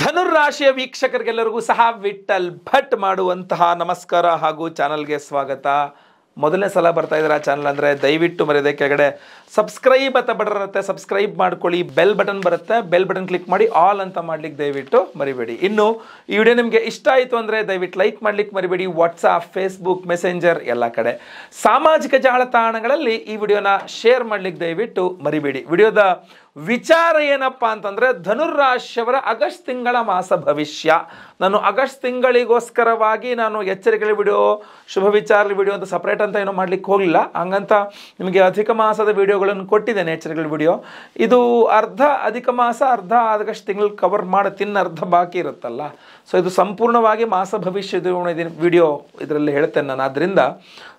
ಧನುರಾಶಿಯ ವೀಕ್ಷಕರಿಗೆಲ್ಲರಿಗೂ ಸಹ ವಿಠಲ್ ಭಟ್ ಮಾಡುವಂತಹ ನಮಸ್ಕಾರ ಹಾಗೂ ಚಾನಲ್ಗೆ ಸ್ವಾಗತ ಮೊದಲನೇ ಸಲ ಬರ್ತಾ ಇದ್ದಾರೆ ಆ ಚಾನಲ್ ಅಂದರೆ ದಯವಿಟ್ಟು ಮರೆಯದೆ ಕೆಳಗಡೆ ಸಬ್ಸ್ಕ್ರೈಬ್ ಅಂತ ಬಟನ್ ಇರುತ್ತೆ ಸಬ್ಸ್ಕ್ರೈಬ್ ಮಾಡ್ಕೊಳ್ಳಿ ಬೆಲ್ ಬಟನ್ ಬರುತ್ತೆ ಬೆಲ್ ಬಟನ್ ಕ್ಲಿಕ್ ಮಾಡಿ ಆಲ್ ಅಂತ ಮಾಡ್ಲಿಕ್ಕೆ ದಯವಿಟ್ಟು ಮರಿಬೇಡಿ ಇನ್ನು ಈ ವಿಡಿಯೋ ನಿಮಗೆ ಇಷ್ಟ ಆಯಿತು ಅಂದರೆ ದಯವಿಟ್ಟು ಲೈಕ್ ಮಾಡ್ಲಿಕ್ಕೆ ಮರಿಬೇಡಿ ವಾಟ್ಸಪ್ ಫೇಸ್ಬುಕ್ ಮೆಸೆಂಜರ್ ಎಲ್ಲ ಕಡೆ ಸಾಮಾಜಿಕ ಜಾಲತಾಣಗಳಲ್ಲಿ ಈ ವಿಡಿಯೋನ ಶೇರ್ ಮಾಡ್ಲಿಕ್ಕೆ ದಯವಿಟ್ಟು ಮರಿಬೇಡಿ ವಿಡಿಯೋದ ವಿಚಾರ ಏನಪ್ಪ ಅಂತಂದರೆ ಧನುರ್ರಾಶಿಯವರ ಆಗಸ್ಟ್ ತಿಂಗಳ ಮಾಸ ಭವಿಷ್ಯ ನಾನು ಆಗಸ್ಟ್ ತಿಂಗಳಿಗೋಸ್ಕರವಾಗಿ ನಾನು ಎಚ್ಚರಿಕೆಗಳ ವಿಡಿಯೋ ಶುಭ ವಿಚಾರ ವಿಡಿಯೋ ಅಂತ ಸಪ್ರೇಟ್ ಅಂತ ಏನೂ ಮಾಡ್ಲಿಕ್ಕೆ ಹೋಗಲಿಲ್ಲ ಹಂಗಂತ ನಿಮಗೆ ಅಧಿಕ ಮಾಸದ ವಿಡಿಯೋಗಳನ್ನು ಕೊಟ್ಟಿದ್ದೇನೆ ಎಚ್ಚರಿಕೆಗಳ ವಿಡಿಯೋ ಇದು ಅರ್ಧ ಅಧಿಕ ಮಾಸ ಅರ್ಧ ಆಗಸ್ಟ್ ತಿಂಗಳು ಕವರ್ ಮಾಡಿ ತಿನ್ನ ಅರ್ಧ ಬಾಕಿ ಇರುತ್ತಲ್ಲ ಸೊ ಇದು ಸಂಪೂರ್ಣವಾಗಿ ಮಾಸ ಭವಿಷ್ಯದ ವಿಡಿಯೋ ಇದರಲ್ಲಿ ಹೇಳ್ತೇನೆ ನಾನು ಅದರಿಂದ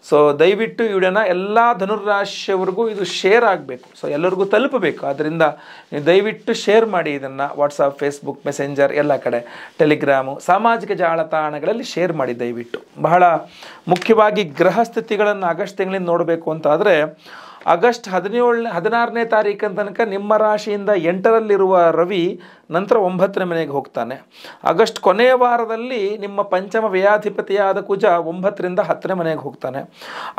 ಸೊ ದಯವಿಟ್ಟು ಈ ವಿಡಿಯೋನ ಎಲ್ಲ ಧನುರ್ರಾಶಿಯವರಿಗೂ ಇದು ಶೇರ್ ಆಗಬೇಕು ಸೊ ಎಲ್ಲರಿಗೂ ತಲುಪಬೇಕು ಅದರಿಂದ ದಯವಿಟ್ಟು ಶೇರ್ ಮಾಡಿ ಇದನ್ನು ವಾಟ್ಸಪ್ ಫೇಸ್ಬುಕ್ ಮೆಸೆಂಜರ್ ಎಲ್ಲ ಕಡೆ ಟೆಲಿಗ್ರಾಮು ಸಾಮಾಜಿಕ ಜಾಲತಾಣಗಳಲ್ಲಿ ಶೇರ್ ಮಾಡಿ ದಯವಿಟ್ಟು ಬಹಳ ಮುಖ್ಯವಾಗಿ ಗ್ರಹ ಸ್ಥಿತಿಗಳನ್ನು ಆಗಸ್ಟ್ ತಿಂಗಳಿಂದ ನೋಡಬೇಕು ಅಂತ ಆದರೆ ಆಗಸ್ಟ್ ಹದಿನೇಳನೇ ಹದಿನಾರನೇ ತಾರೀಕಿನ ತನಕ ನಿಮ್ಮ ರಾಶಿಯಿಂದ ಎಂಟರಲ್ಲಿರುವ ರವಿ ನಂತರ ಒಂಬತ್ತನೇ ಮನೆಗೆ ಹೋಗ್ತಾನೆ ಆಗಸ್ಟ್ ಕೊನೆಯ ವಾರದಲ್ಲಿ ನಿಮ್ಮ ಪಂಚಮ ವ್ಯಯಾಧಿಪತಿಯಾದ ಕುಜ ಒಂಬತ್ತರಿಂದ ಹತ್ತನೇ ಮನೆಗೆ ಹೋಗ್ತಾನೆ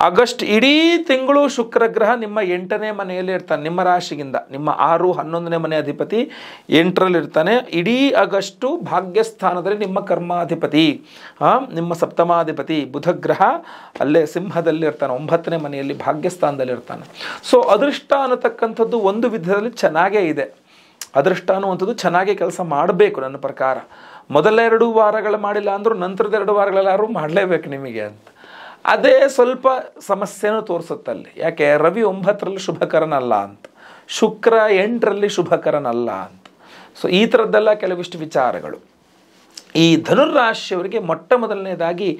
ಆಗಸ್ಟ್ ಇಡೀ ತಿಂಗಳು ಶುಕ್ರಗ್ರಹ ನಿಮ್ಮ ಎಂಟನೇ ಮನೆಯಲ್ಲಿ ಇರ್ತಾನೆ ನಿಮ್ಮ ರಾಶಿಗಿಂತ ನಿಮ್ಮ ಆರು ಹನ್ನೊಂದನೇ ಮನೆ ಅಧಿಪತಿ ಎಂಟರಲ್ಲಿ ಇರ್ತಾನೆ ಇಡೀ ಆಗಸ್ಟು ಭಾಗ್ಯಸ್ಥಾನದಲ್ಲಿ ನಿಮ್ಮ ಕರ್ಮಾಧಿಪತಿ ನಿಮ್ಮ ಸಪ್ತಮಾಧಿಪತಿ ಬುಧಗ್ರಹ ಅಲ್ಲೇ ಸಿಂಹದಲ್ಲಿ ಇರ್ತಾನೆ ಒಂಬತ್ತನೇ ಮನೆಯಲ್ಲಿ ಭಾಗ್ಯಸ್ಥಾನದಲ್ಲಿ ಇರ್ತಾನೆ ಸೊ ಅದೃಷ್ಟ ಅನ್ನತಕ್ಕಂಥದ್ದು ಒಂದು ವಿಧದಲ್ಲಿ ಚೆನ್ನಾಗೇ ಇದೆ ಅದೃಷ್ಟ ಅನ್ನುವಂಥದ್ದು ಚೆನ್ನಾಗಿ ಕೆಲಸ ಮಾಡಬೇಕು ನನ್ನ ಪ್ರಕಾರ ಮೊದಲೆರಡು ವಾರಗಳು ಮಾಡಿಲ್ಲ ಅಂದರೂ ನಂತರದ ಎರಡು ವಾರಗಳಲ್ಲಾದರೂ ಮಾಡಲೇಬೇಕು ನಿಮಗೆ ಅಂತ ಅದೇ ಸ್ವಲ್ಪ ಸಮಸ್ಯೆನೂ ತೋರಿಸುತ್ತಲ್ಲಿ ಯಾಕೆ ರವಿ ಒಂಬತ್ತರಲ್ಲಿ ಶುಭಕರನಲ್ಲ ಅಂತ ಶುಕ್ರ ಎಂಟರಲ್ಲಿ ಶುಭಕರನಲ್ಲ ಅಂತ ಸೊ ಈ ಥರದ್ದೆಲ್ಲ ಕೆಲವಿಷ್ಟು ವಿಚಾರಗಳು ಈ ರಾಶಿಯವರಿಗೆ ಮೊಟ್ಟ ಮೊದಲನೇದಾಗಿ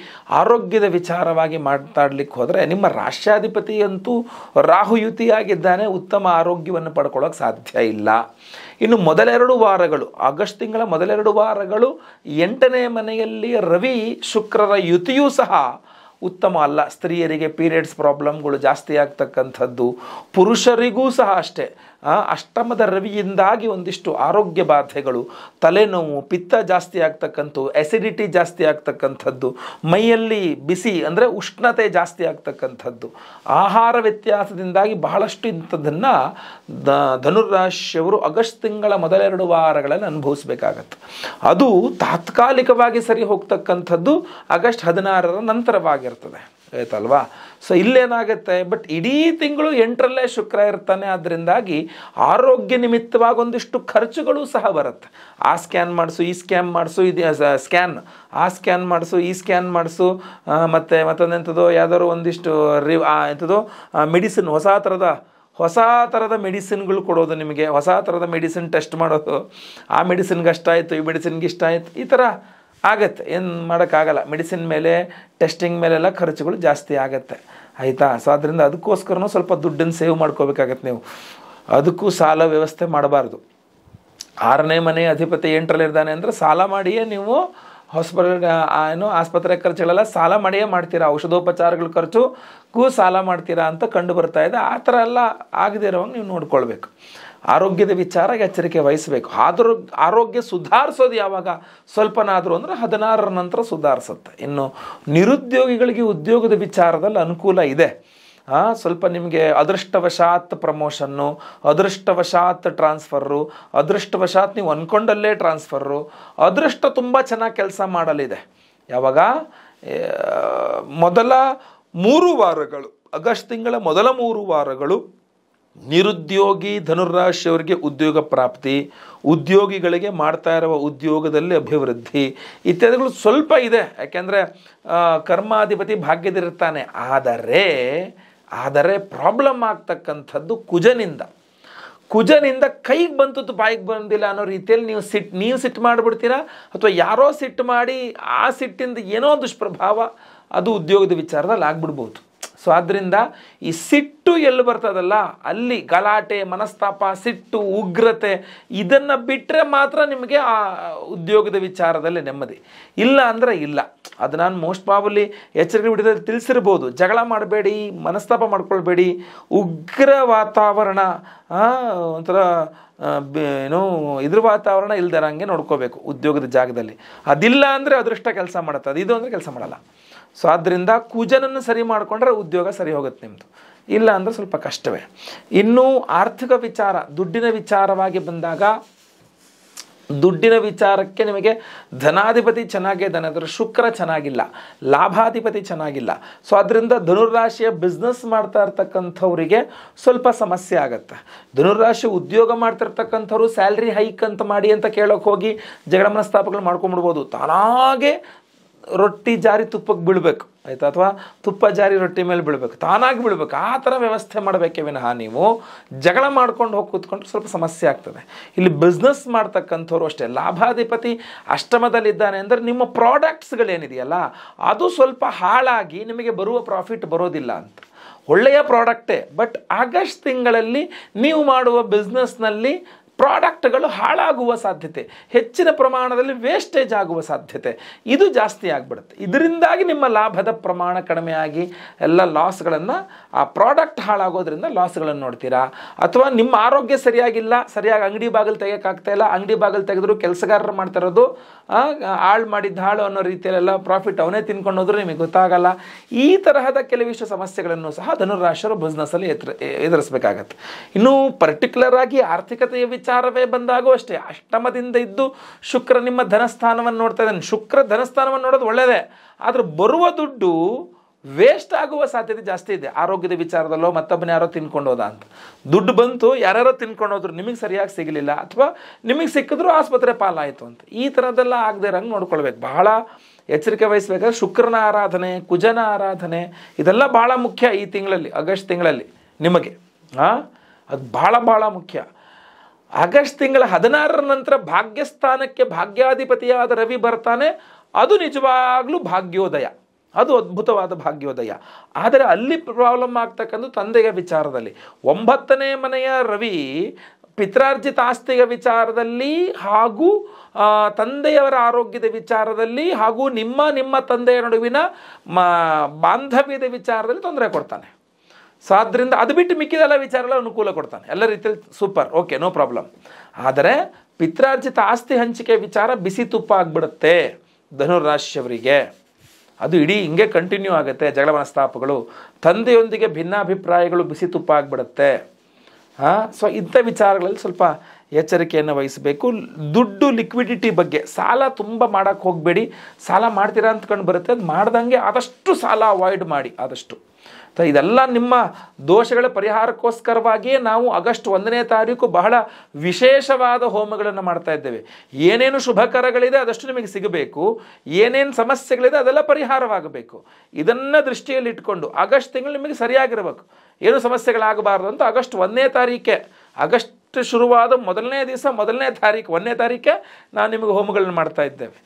ಆರೋಗ್ಯದ ವಿಚಾರವಾಗಿ ಮಾತಾಡಲಿಕ್ಕೆ ಹೋದರೆ ನಿಮ್ಮ ರಾಷ್ಟ್ರಾಧಿಪತಿಯಂತೂ ರಾಹುಯುತಿಯಾಗಿದ್ದಾನೆ ಉತ್ತಮ ಆರೋಗ್ಯವನ್ನು ಪಡ್ಕೊಳ್ಳೋಕೆ ಸಾಧ್ಯ ಇಲ್ಲ ಇನ್ನು ಮೊದಲೆರಡು ವಾರಗಳು ಆಗಸ್ಟ್ ತಿಂಗಳ ಮೊದಲೆರಡು ವಾರಗಳು ಎಂಟನೇ ಮನೆಯಲ್ಲಿ ರವಿ ಶುಕ್ರರ ಯುತಿಯೂ ಸಹ ಉತ್ತಮ ಅಲ್ಲ ಸ್ತ್ರೀಯರಿಗೆ ಪೀರಿಯಡ್ಸ್ ಪ್ರಾಬ್ಲಮ್ಗಳು ಜಾಸ್ತಿ ಆಗ್ತಕ್ಕಂಥದ್ದು ಪುರುಷರಿಗೂ ಸಹ ಅಷ್ಟೇ ಅಷ್ಟಮದ ರವಿಯಿಂದಾಗಿ ಒಂದಿಷ್ಟು ಆರೋಗ್ಯ ಬಾಧೆಗಳು ತಲೆನೋವು ಪಿತ್ತ ಜಾಸ್ತಿ ಆಗ್ತಕ್ಕಂಥ ಎಸಿಡಿಟಿ ಜಾಸ್ತಿ ಆಗ್ತಕ್ಕಂಥದ್ದು ಮೈಯಲ್ಲಿ ಬಿಸಿ ಅಂದರೆ ಉಷ್ಣತೆ ಜಾಸ್ತಿ ಆಗ್ತಕ್ಕಂಥದ್ದು ಆಹಾರ ವ್ಯತ್ಯಾಸದಿಂದಾಗಿ ಬಹಳಷ್ಟು ಇಂಥದ್ದನ್ನು ಧನುರಾಶಿಯವರು ಆಗಸ್ಟ್ ತಿಂಗಳ ಮೊದಲೆರಡು ವಾರಗಳಲ್ಲಿ ಅನುಭವಿಸಬೇಕಾಗತ್ತೆ ಅದು ತಾತ್ಕಾಲಿಕವಾಗಿ ಸರಿ ಹೋಗ್ತಕ್ಕಂಥದ್ದು ಆಗಸ್ಟ್ ಹದಿನಾರರ ನಂತರವಾಗಿರ್ತದೆ ಆಯ್ತಲ್ವಾ ಸೊ ಇಲ್ಲೇನಾಗುತ್ತೆ ಬಟ್ ಇಡೀ ತಿಂಗಳು ಎಂಟರಲ್ಲೇ ಶುಕ್ರ ಇರ್ತಾನೆ ಆದ್ದರಿಂದಾಗಿ ಆರೋಗ್ಯ ನಿಮಿತ್ತವಾಗಿ ಒಂದಿಷ್ಟು ಖರ್ಚುಗಳು ಸಹ ಬರುತ್ತೆ ಆ ಸ್ಕ್ಯಾನ್ ಮಾಡಿಸು ಈ ಸ್ಕ್ಯಾನ್ ಮಾಡಿಸು ಇದು ಸ್ಕ್ಯಾನ್ ಆ ಸ್ಕ್ಯಾನ್ ಮಾಡಿಸು ಈ ಸ್ಕ್ಯಾನ್ ಮಾಡಿಸು ಮತ್ತು ಮತ್ತೊಂದೆಂಥದ್ದು ಯಾವ್ದಾದ್ರು ಒಂದಿಷ್ಟು ರಿ ಎಂಥದ್ದು ಮೆಡಿಸಿನ್ ಹೊಸ ಥರದ ಹೊಸ ಥರದ ಮೆಡಿಸಿನ್ಗಳು ಕೊಡೋದು ನಿಮಗೆ ಹೊಸ ಥರದ ಮೆಡಿಸಿನ್ ಟೆಸ್ಟ್ ಮಾಡೋದು ಆ ಮೆಡಿಸಿನ್ಗೆ ಅಷ್ಟಾಯಿತು ಈ ಮೆಡಿಸಿನ್ಗೆ ಇಷ್ಟ ಆಯಿತು ಈ ಥರ ಆಗತ್ತೆ ಏನು ಮಾಡೋಕ್ಕಾಗಲ್ಲ ಮೆಡಿಸಿನ್ ಮೇಲೆ ಟೆಸ್ಟಿಂಗ್ ಮೇಲೆಲ್ಲ ಖರ್ಚುಗಳು ಜಾಸ್ತಿ ಆಗುತ್ತೆ ಆಯಿತಾ ಸೊ ಅದರಿಂದ ಅದಕ್ಕೋಸ್ಕರನೂ ಸ್ವಲ್ಪ ದುಡ್ಡನ್ನು ಸೇವ್ ಮಾಡ್ಕೋಬೇಕಾಗತ್ತೆ ನೀವು ಅದಕ್ಕೂ ಸಾಲ ವ್ಯವಸ್ಥೆ ಮಾಡಬಾರ್ದು ಆರನೇ ಮನೆ ಅಧಿಪತಿ ಇರ್ತಾನೆ ಅಂದರೆ ಸಾಲ ಮಾಡಿಯೇ ನೀವು ಹಾಸ್ಪಿಟಲ್ ಏನು ಆಸ್ಪತ್ರೆ ಖರ್ಚುಗಳೆಲ್ಲ ಸಾಲ ಮಾಡಿಯೇ ಮಾಡ್ತೀರಾ ಔಷಧೋಪಚಾರಗಳ ಖರ್ಚುಗೂ ಸಾಲ ಮಾಡ್ತೀರಾ ಅಂತ ಕಂಡು ಬರ್ತಾ ಇದೆ ಆ ಥರ ಎಲ್ಲ ಆಗದೇ ಇರೋವಂಗೆ ನೀವು ನೋಡ್ಕೊಳ್ಬೇಕು ಆರೋಗ್ಯದ ವಿಚಾರ ಎಚ್ಚರಿಕೆ ವಹಿಸಬೇಕು ಆದರೂ ಆರೋಗ್ಯ ಸುಧಾರಿಸೋದು ಯಾವಾಗ ಸ್ವಲ್ಪನಾದರೂ ಅಂದರೆ ಹದಿನಾರರ ನಂತರ ಸುಧಾರಿಸುತ್ತೆ ಇನ್ನು ನಿರುದ್ಯೋಗಿಗಳಿಗೆ ಉದ್ಯೋಗದ ವಿಚಾರದಲ್ಲಿ ಅನುಕೂಲ ಇದೆ ಸ್ವಲ್ಪ ನಿಮಗೆ ಅದೃಷ್ಟವಶಾತ್ ಪ್ರಮೋಷನ್ನು ಅದೃಷ್ಟವಶಾತ್ ಟ್ರಾನ್ಸ್ಫರ್ರು ಅದೃಷ್ಟವಶಾತ್ ನೀವು ಅಂದ್ಕೊಂಡಲ್ಲೇ ಟ್ರಾನ್ಸ್ಫರ್ರು ಅದೃಷ್ಟ ತುಂಬ ಚೆನ್ನಾಗಿ ಕೆಲಸ ಮಾಡಲಿದೆ ಯಾವಾಗ ಮೊದಲ ಮೂರು ವಾರಗಳು ಆಗಸ್ಟ್ ತಿಂಗಳ ಮೊದಲ ಮೂರು ವಾರಗಳು ನಿರುದ್ಯೋಗಿ ಧನುರಾಶಿಯವರಿಗೆ ಉದ್ಯೋಗ ಪ್ರಾಪ್ತಿ ಉದ್ಯೋಗಿಗಳಿಗೆ ಮಾಡ್ತಾ ಇರುವ ಉದ್ಯೋಗದಲ್ಲಿ ಅಭಿವೃದ್ಧಿ ಇತ್ಯಾದಿಗಳು ಸ್ವಲ್ಪ ಇದೆ ಯಾಕೆಂದರೆ ಕರ್ಮಾಧಿಪತಿ ಭಾಗ್ಯದಿರುತ್ತಾನೆ ಆದರೆ ಆದರೆ ಪ್ರಾಬ್ಲಮ್ ಆಗ್ತಕ್ಕಂಥದ್ದು ಕುಜನಿಂದ ಕುಜನಿಂದ ಕೈಗೆ ಬಂತು ಬಾಯಿಗೆ ಬಂದಿಲ್ಲ ಅನ್ನೋ ರೀತಿಯಲ್ಲಿ ನೀವು ಸಿಟ್ ನೀವು ಸಿಟ್ಟು ಮಾಡಿಬಿಡ್ತೀರಾ ಅಥವಾ ಯಾರೋ ಸಿಟ್ಟು ಮಾಡಿ ಆ ಸಿಟ್ಟಿಂದ ಏನೋ ದುಷ್ಪ್ರಭಾವ ಅದು ಉದ್ಯೋಗದ ವಿಚಾರದಲ್ಲಿ ಆಗ್ಬಿಡ್ಬೋದು ಸೊ ಆದ್ದರಿಂದ ಈ ಸಿಟ್ಟು ಎಲ್ಲಿ ಬರ್ತದಲ್ಲ ಅಲ್ಲಿ ಗಲಾಟೆ ಮನಸ್ತಾಪ ಸಿಟ್ಟು ಉಗ್ರತೆ ಇದನ್ನು ಬಿಟ್ಟರೆ ಮಾತ್ರ ನಿಮಗೆ ಆ ಉದ್ಯೋಗದ ವಿಚಾರದಲ್ಲಿ ನೆಮ್ಮದಿ ಇಲ್ಲ ಅಂದರೆ ಇಲ್ಲ ಅದು ನಾನು ಮೋಸ್ಟ್ ಪ್ರಾಬಲಿ ಎಚ್ಚರಿಕೆ ಬಿಡಿದ್ರೆ ತಿಳಿಸಿರ್ಬೋದು ಜಗಳ ಮಾಡಬೇಡಿ ಮನಸ್ತಾಪ ಮಾಡ್ಕೊಳ್ಬೇಡಿ ಉಗ್ರ ವಾತಾವರಣ ಒಂಥರ ಏನು ಇದ್ರ ವಾತಾವರಣ ಇಲ್ದಿರಂಗೆ ನೋಡ್ಕೋಬೇಕು ಉದ್ಯೋಗದ ಜಾಗದಲ್ಲಿ ಅದಿಲ್ಲ ಅಂದರೆ ಅದೃಷ್ಟ ಕೆಲಸ ಮಾಡುತ್ತೆ ಅದು ಇದು ಅಂದರೆ ಕೆಲಸ ಮಾಡಲ್ಲ ಸೊ ಆದ್ದರಿಂದ ಕುಜನನ್ನು ಸರಿ ಮಾಡಿಕೊಂಡ್ರೆ ಉದ್ಯೋಗ ಸರಿ ಹೋಗುತ್ತೆ ನಿಮ್ಮದು ಇಲ್ಲ ಅಂದರೆ ಸ್ವಲ್ಪ ಕಷ್ಟವೇ ಇನ್ನು ಆರ್ಥಿಕ ವಿಚಾರ ದುಡ್ಡಿನ ವಿಚಾರವಾಗಿ ಬಂದಾಗ ದುಡ್ಡಿನ ವಿಚಾರಕ್ಕೆ ನಿಮಗೆ ಧನಾಧಿಪತಿ ಚೆನ್ನಾಗಿದೆ ಅಂದರೆ ಶುಕ್ರ ಚೆನ್ನಾಗಿಲ್ಲ ಲಾಭಾಧಿಪತಿ ಚೆನ್ನಾಗಿಲ್ಲ ಸೊ ಅದರಿಂದ ಧನುರ್ರಾಶಿಯ ಬಿಸ್ನೆಸ್ ಮಾಡ್ತಾ ಇರ್ತಕ್ಕಂಥವರಿಗೆ ಸ್ವಲ್ಪ ಸಮಸ್ಯೆ ಆಗುತ್ತೆ ಧನುರ್ರಾಶಿ ಉದ್ಯೋಗ ಮಾಡ್ತಿರ್ತಕ್ಕಂಥವ್ರು ಸ್ಯಾಲ್ರಿ ಹೈಕ್ ಅಂತ ಮಾಡಿ ಅಂತ ಕೇಳೋಕೆ ಹೋಗಿ ಜಗಳ ಮನಸ್ತಾಪಗಳು ಮಾಡ್ಕೊಂಡ್ಬಿಡ್ಬೋದು ತಾನಾಗೆ ರೊಟ್ಟಿ ಜಾರಿ ತುಪ್ಪಕ್ಕೆ ಬೀಳಬೇಕು ಆಯಿತಾ ಅಥವಾ ತುಪ್ಪ ಜಾರಿ ರೊಟ್ಟಿ ಮೇಲೆ ಬೀಳಬೇಕು ತಾನಾಗಿ ಬೀಳಬೇಕು ಆ ಥರ ವ್ಯವಸ್ಥೆ ಮಾಡಬೇಕೆ ವಿನಃ ನೀವು ಜಗಳ ಮಾಡ್ಕೊಂಡು ಹೋಗಿ ಕೂತ್ಕೊಂಡು ಸ್ವಲ್ಪ ಸಮಸ್ಯೆ ಆಗ್ತದೆ ಇಲ್ಲಿ ಬಿಸ್ನೆಸ್ ಮಾಡ್ತಕ್ಕಂಥವ್ರು ಅಷ್ಟೇ ಲಾಭಾಧಿಪತಿ ಅಷ್ಟಮದಲ್ಲಿದ್ದಾನೆ ಅಂದರೆ ನಿಮ್ಮ ಪ್ರಾಡಕ್ಟ್ಸ್ಗಳೇನಿದೆಯಲ್ಲ ಅದು ಸ್ವಲ್ಪ ಹಾಳಾಗಿ ನಿಮಗೆ ಬರುವ ಪ್ರಾಫಿಟ್ ಬರೋದಿಲ್ಲ ಅಂತ ಒಳ್ಳೆಯ ಪ್ರಾಡಕ್ಟೇ ಬಟ್ ಆಗಸ್ಟ್ ತಿಂಗಳಲ್ಲಿ ನೀವು ಮಾಡುವ ಬಿಸ್ನೆಸ್ನಲ್ಲಿ ಪ್ರಾಡಕ್ಟ್ಗಳು ಹಾಳಾಗುವ ಸಾಧ್ಯತೆ ಹೆಚ್ಚಿನ ಪ್ರಮಾಣದಲ್ಲಿ ವೇಸ್ಟೇಜ್ ಆಗುವ ಸಾಧ್ಯತೆ ಇದು ಜಾಸ್ತಿ ಆಗ್ಬಿಡುತ್ತೆ ಇದರಿಂದಾಗಿ ನಿಮ್ಮ ಲಾಭದ ಪ್ರಮಾಣ ಕಡಿಮೆಯಾಗಿ ಎಲ್ಲ ಲಾಸ್ಗಳನ್ನು ಆ ಪ್ರಾಡಕ್ಟ್ ಹಾಳಾಗೋದ್ರಿಂದ ಲಾಸ್ಗಳನ್ನು ನೋಡ್ತೀರಾ ಅಥವಾ ನಿಮ್ಮ ಆರೋಗ್ಯ ಸರಿಯಾಗಿಲ್ಲ ಸರಿಯಾಗಿ ಅಂಗಡಿ ಬಾಗಿಲು ತೆಗೆಯೋಕ್ಕಾಗ್ತಾ ಇಲ್ಲ ಅಂಗಡಿ ಬಾಗಿಲು ತೆಗೆದ್ರು ಕೆಲಸಗಾರರು ಇರೋದು ಹಾಳು ಮಾಡಿದ್ದ ಹಾಳು ಅನ್ನೋ ರೀತಿಯಲ್ಲೆಲ್ಲ ಪ್ರಾಫಿಟ್ ಅವನೇ ತಿನ್ಕೊಂಡು ಹೋದ್ರೂ ನಿಮಗೆ ಗೊತ್ತಾಗಲ್ಲ ಈ ತರಹದ ಕೆಲವಿಷ್ಟು ಸಮಸ್ಯೆಗಳನ್ನು ಸಹ ಧನುರಾಶರು ಬಿಸ್ನೆಸ್ಸಲ್ಲಿ ಎದುರಿಸಬೇಕಾಗತ್ತೆ ಇನ್ನು ಪರ್ಟಿಕ್ಯುಲರ್ ಆಗಿ ಆರ್ಥಿಕತೆಯ ವಿಚಾರವೇ ಬಂದಾಗೂ ಅಷ್ಟೇ ಅಷ್ಟಮದಿಂದ ಇದ್ದು ಶುಕ್ರ ನಿಮ್ಮ ಧನಸ್ಥಾನವನ್ನು ನೋಡ್ತಾ ಇದ್ದಾನೆ ಶುಕ್ರ ಧನಸ್ಥಾನವನ್ನು ನೋಡೋದು ಒಳ್ಳೆಯದೇ ಆದರೆ ಬರುವ ದುಡ್ಡು ವೇಸ್ಟ್ ಆಗುವ ಸಾಧ್ಯತೆ ಜಾಸ್ತಿ ಇದೆ ಆರೋಗ್ಯದ ವಿಚಾರದಲ್ಲೋ ಮತ್ತೊಬ್ಬನ ಯಾರೋ ತಿನ್ಕೊಂಡು ಹೋದ ಅಂತ ದುಡ್ಡು ಬಂತು ಯಾರ್ಯಾರೋ ತಿನ್ಕೊಂಡು ಹೋದ್ರು ನಿಮಗೆ ಸರಿಯಾಗಿ ಸಿಗಲಿಲ್ಲ ಅಥವಾ ನಿಮಗೆ ಸಿಕ್ಕಿದ್ರು ಆಸ್ಪತ್ರೆ ಪಾಲಾಯಿತು ಅಂತ ಈ ಥರದ್ದೆಲ್ಲ ಆಗದೆ ಇರಂಗೆ ನೋಡ್ಕೊಳ್ಬೇಕು ಬಹಳ ಎಚ್ಚರಿಕೆ ವಹಿಸ್ಬೇಕಾದ್ರೆ ಶುಕ್ರನ ಆರಾಧನೆ ಕುಜನ ಆರಾಧನೆ ಇದೆಲ್ಲ ಭಾಳ ಮುಖ್ಯ ಈ ತಿಂಗಳಲ್ಲಿ ಆಗಸ್ಟ್ ತಿಂಗಳಲ್ಲಿ ನಿಮಗೆ ಹಾಂ ಅದು ಭಾಳ ಭಾಳ ಮುಖ್ಯ ಆಗಸ್ಟ್ ತಿಂಗಳ ಹದಿನಾರರ ನಂತರ ಭಾಗ್ಯಸ್ಥಾನಕ್ಕೆ ಭಾಗ್ಯಾಧಿಪತಿಯಾದ ರವಿ ಬರ್ತಾನೆ ಅದು ನಿಜವಾಗ್ಲೂ ಭಾಗ್ಯೋದಯ ಅದು ಅದ್ಭುತವಾದ ಭಾಗ್ಯೋದಯ ಆದರೆ ಅಲ್ಲಿ ಪ್ರಾಬ್ಲಮ್ ಆಗ್ತಕ್ಕಂಥ ತಂದೆಯ ವಿಚಾರದಲ್ಲಿ ಒಂಬತ್ತನೇ ಮನೆಯ ರವಿ ಪಿತ್ರಾರ್ಜಿತ ಆಸ್ತಿಯ ವಿಚಾರದಲ್ಲಿ ಹಾಗೂ ತಂದೆಯವರ ಆರೋಗ್ಯದ ವಿಚಾರದಲ್ಲಿ ಹಾಗೂ ನಿಮ್ಮ ನಿಮ್ಮ ತಂದೆಯ ನಡುವಿನ ಬಾಂಧವ್ಯದ ವಿಚಾರದಲ್ಲಿ ತೊಂದರೆ ಕೊಡ್ತಾನೆ ಸೊ ಆದ್ದರಿಂದ ಅದು ಬಿಟ್ಟು ಮಿಕ್ಕಿದೆಲ್ಲ ವಿಚಾರಗಳು ಅನುಕೂಲ ಕೊಡ್ತಾನೆ ಎಲ್ಲ ರೀತಿಯಲ್ಲಿ ಸೂಪರ್ ಓಕೆ ನೋ ಪ್ರಾಬ್ಲಮ್ ಆದರೆ ಪಿತ್ರಾರ್ಜಿತ ಆಸ್ತಿ ಹಂಚಿಕೆ ವಿಚಾರ ಬಿಸಿ ತುಪ್ಪ ಆಗ್ಬಿಡುತ್ತೆ ಧನುರಾಶಿಯವರಿಗೆ ಅದು ಇಡೀ ಹಿಂಗೆ ಕಂಟಿನ್ಯೂ ಆಗುತ್ತೆ ಜಗಳ ಮನಸ್ತಾಪಗಳು ತಂದೆಯೊಂದಿಗೆ ಭಿನ್ನಾಭಿಪ್ರಾಯಗಳು ಬಿಸಿ ತುಪ್ಪ ಆಗ್ಬಿಡುತ್ತೆ ಹಾಂ ಸೊ ಇಂಥ ವಿಚಾರಗಳಲ್ಲಿ ಸ್ವಲ್ಪ ಎಚ್ಚರಿಕೆಯನ್ನು ವಹಿಸಬೇಕು ದುಡ್ಡು ಲಿಕ್ವಿಡಿಟಿ ಬಗ್ಗೆ ಸಾಲ ತುಂಬ ಮಾಡೋಕ್ಕೆ ಹೋಗಬೇಡಿ ಸಾಲ ಮಾಡ್ತೀರಾ ಅಂತ ಕಂಡು ಬರುತ್ತೆ ಅದು ಮಾಡ್ದಂಗೆ ಆದಷ್ಟು ಸಾಲ ಅವಾಯ್ಡ್ ಮಾಡಿ ಆದಷ್ಟು ಇದೆಲ್ಲ ನಿಮ್ಮ ದೋಷಗಳ ಪರಿಹಾರಕ್ಕೋಸ್ಕರವಾಗಿಯೇ ನಾವು ಆಗಸ್ಟ್ ಒಂದನೇ ತಾರೀಕು ಬಹಳ ವಿಶೇಷವಾದ ಹೋಮಗಳನ್ನು ಮಾಡ್ತಾ ಇದ್ದೇವೆ ಏನೇನು ಶುಭಕರಗಳಿದೆ ಅದಷ್ಟು ನಿಮಗೆ ಸಿಗಬೇಕು ಏನೇನು ಸಮಸ್ಯೆಗಳಿದೆ ಅದೆಲ್ಲ ಪರಿಹಾರವಾಗಬೇಕು ಇದನ್ನು ದೃಷ್ಟಿಯಲ್ಲಿ ಇಟ್ಕೊಂಡು ಆಗಸ್ಟ್ ತಿಂಗಳು ನಿಮಗೆ ಸರಿಯಾಗಿರಬೇಕು ಏನು ಸಮಸ್ಯೆಗಳಾಗಬಾರ್ದು ಅಂತ ಆಗಸ್ಟ್ ಒಂದನೇ ತಾರೀಕೆ ಆಗಸ್ಟ್ ಶುರುವಾದ ಮೊದಲನೇ ದಿವಸ ಮೊದಲನೇ ತಾರೀಕು ಒಂದನೇ ತಾರೀಕೆ ನಾನು ನಿಮಗೆ ಹೋಮಗಳನ್ನು ಮಾಡ್ತಾ ಇದ್ದೇವೆ